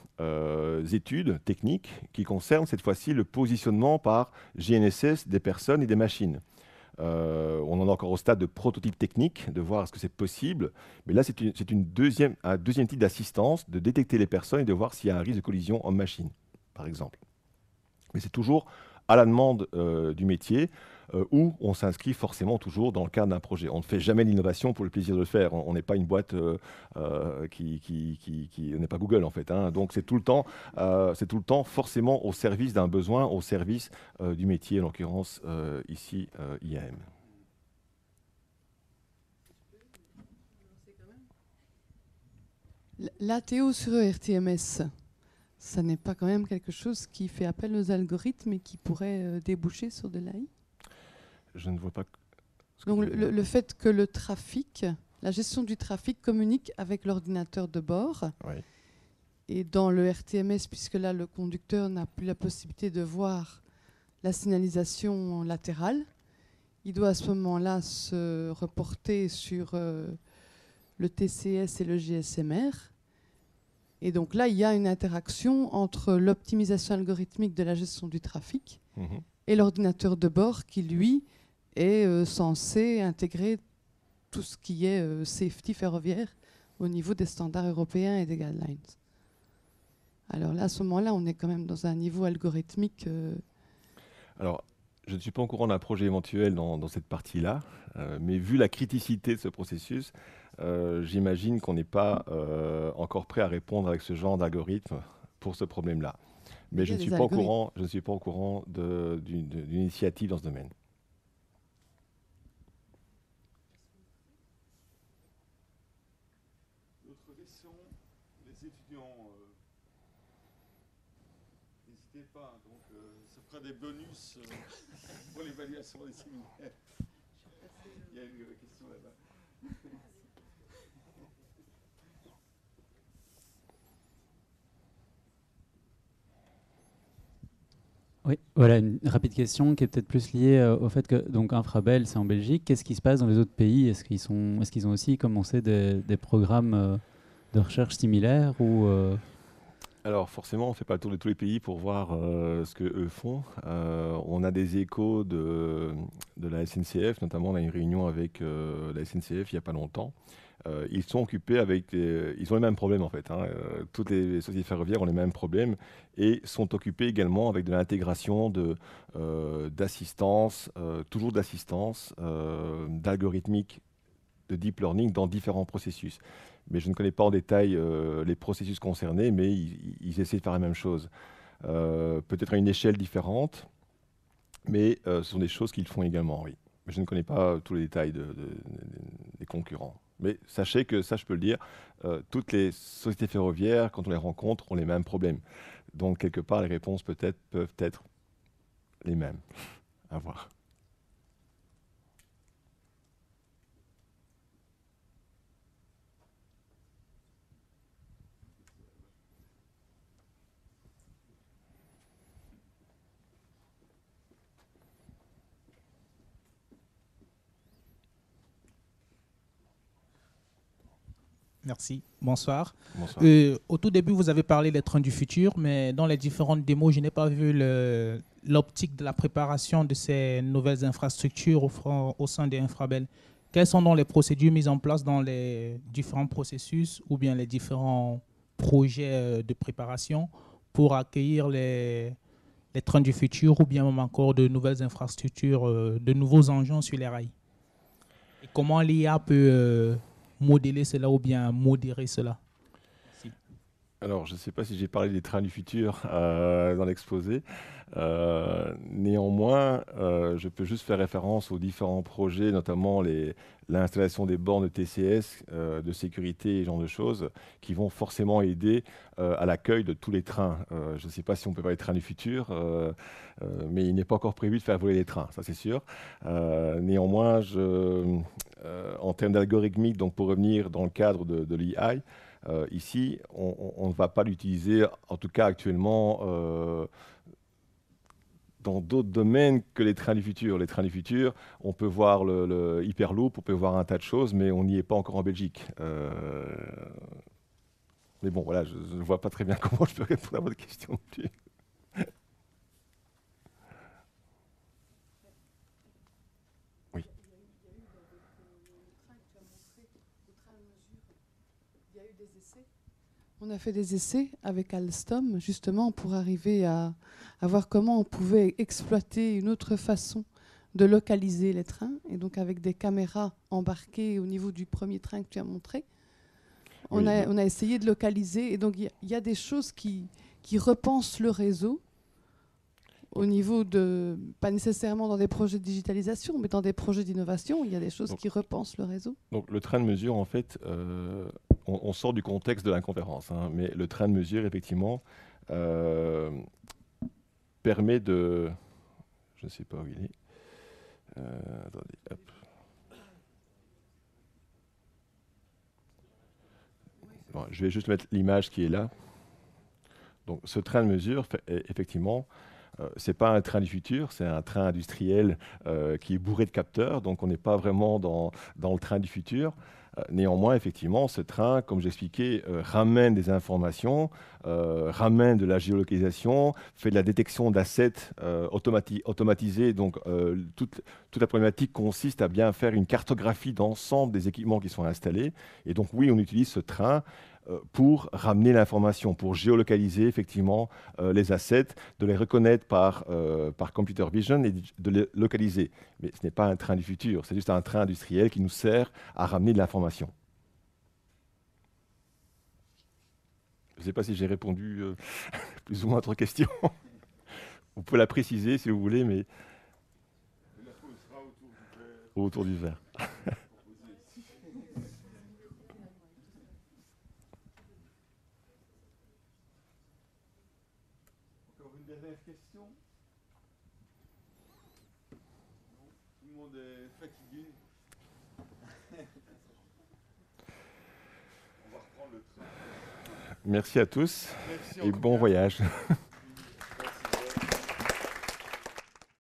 études techniques qui concernent cette fois-ci le positionnement par GNSS des personnes et des machines. on en est encore au stade de prototype technique, de voir est-ce que c'est possible. Mais là, c'est, une, un deuxième type d'assistance, de détecter les personnes et de voir s'il y a un risque de collision en machine par exemple. Mais c'est toujours à la demande euh, du métier euh, où on s'inscrit forcément toujours dans le cadre d'un projet. On ne fait jamais l'innovation pour le plaisir de le faire. On n'est pas une boîte euh, qui, n'est pas Google en fait. Hein. Donc c'est tout le temps, tout le temps forcément au service d'un besoin, au service du métier, en l'occurrence ici IAM. La Théo sur RTMS ça n'est pas quand même quelque chose qui fait appel aux algorithmes et qui pourrait euh, déboucher sur de l'AI Je ne vois pas. Donc le, fait que le trafic, la gestion du trafic communique avec l'ordinateur de bord. Et dans le RTMS, puisque là le conducteur n'a plus la possibilité de voir la signalisation latérale, il doit à ce moment-là se reporter sur euh, le TCS et le GSMR et donc là, il y a une interaction entre l'optimisation algorithmique de la gestion du trafic mhm. et l'ordinateur de bord qui, lui, est euh, censé intégrer tout ce qui est euh, safety ferroviaire au niveau des standards européens et des guidelines. Alors là, à ce moment-là, on est quand même dans un niveau algorithmique. Euh, Alors, je ne suis pas au courant d'un projet éventuel dans, dans cette partie-là, mais vu la criticité de ce processus, euh, j'imagine qu'on n'est pas euh, encore prêt à répondre avec ce genre d'algorithme pour ce problème-là. Mais je ne, suis pas au courant, je ne suis pas au courant d'une initiative dans ce domaine. D'autres questions Les étudiants, euh, n'hésitez pas. Hein, donc, ça euh, fera des bonus pour l'évaluation des séminaires. Il y a une voilà une rapide question qui est peut-être plus liée euh, au fait que donc Infrabel, c'est en Belgique. Qu'est-ce qui se passe dans les autres pays Est-ce qu'ils est-ce qu'ils ont aussi commencé des, programmes euh, de recherche similaires ou euh? Alors forcément, on ne fait pas le tour de tous les pays pour voir ce que eux font. on a des échos de, de la SNCF, notamment on a une réunion avec la SNCF il n'y a pas longtemps. Euh, ils sont occupés avec euh, ils ont les mêmes problèmes en fait. Hein. Euh, toutes les sociétés ferroviaires ont les mêmes problèmes et sont occupés également avec de l'intégration d'assistance, toujours d'assistance, d'algorithmique, de deep learning dans différents processus. Mais je ne connais pas en détail les processus concernés, mais ils, essaient de faire la même chose, peut-être à une échelle différente, mais ce sont des choses qu'ils font également, oui. Mais je ne connais pas tous les détails des concurrents. Mais sachez que, ça je peux le dire, euh, toutes les sociétés ferroviaires, quand on les rencontre, ont les mêmes problèmes. Donc quelque part, les réponses peut-être peuvent être les mêmes. à voir. Merci. Bonsoir. Euh, au tout début, vous avez parlé des trains du futur, mais dans les différentes démos, je n'ai pas vu l'optique de la préparation de ces nouvelles infrastructures au, sein des Infrabel. Quelles sont donc les procédures mises en place dans les différents processus ou bien les différents projets euh, de préparation pour accueillir les, les trains du futur ou bien même encore de nouvelles infrastructures, euh, de nouveaux engins sur les rails et Comment l'IA peut modeler cela ou bien modérer cela alors, je ne sais pas si j'ai parlé des trains du futur euh, dans l'exposé. Euh, néanmoins, euh, je peux juste faire référence aux différents projets, notamment l'installation des bornes de TCS, de sécurité et genre de choses, qui vont forcément aider à l'accueil de tous les trains. je ne sais pas si on peut parler des trains du futur, mais il n'est pas encore prévu de faire voler les trains, ça c'est sûr. néanmoins, je, euh, en termes d'algorithmique, donc pour revenir dans le cadre de, de l'IA, euh, ici, on ne va pas l'utiliser, en tout cas actuellement euh, dans d'autres domaines que les trains du futur. Les trains du futur, on peut voir le, Hyperloop, on peut voir un tas de choses, mais on n'y est pas encore en Belgique. Mais bon, voilà, je ne vois pas très bien comment je peux répondre à votre question. On a fait des essais avec Alstom, justement, pour arriver à, voir comment on pouvait exploiter une autre façon de localiser les trains, et donc avec des caméras embarquées au niveau du premier train que tu as montré. On, a, essayé de localiser, et donc il y, a des choses qui repensent le réseau, au niveau de, pas nécessairement dans des projets de digitalisation, mais dans des projets d'innovation, il y a des choses qui repensent le réseau. Donc le train de mesure, en fait, euh, on, sort du contexte de la conférence, hein, mais le train de mesure, effectivement, euh, permet de... Je ne sais pas où il est. Euh, attendez, hop. je vais juste mettre l'image qui est là. Donc, ce train de mesure, effectivement, n'est euh, pas un train du futur, c'est un train industriel euh, qui est bourré de capteurs, donc on n'est pas vraiment dans, le train du futur. Euh, néanmoins, effectivement, ce train, comme j'expliquais, ramène des informations, ramène de la géolocalisation, fait de la détection d'assets automatisés. Donc, toute, toute, la problématique consiste à bien faire une cartographie d'ensemble des équipements qui sont installés. Et donc, oui, on utilise ce train euh, pour ramener l'information, pour géolocaliser effectivement euh, les assets, de les reconnaître par, euh, par computer vision et de les localiser. Mais ce n'est pas un train du futur, c'est juste un train industriel qui nous sert à ramener de l'information. Je ne sais pas si j'ai répondu plus ou moins à votre question. vous pouvez la préciser si vous voulez, mais... La sera autour du Autour du verre. Merci à tous et bon voyage.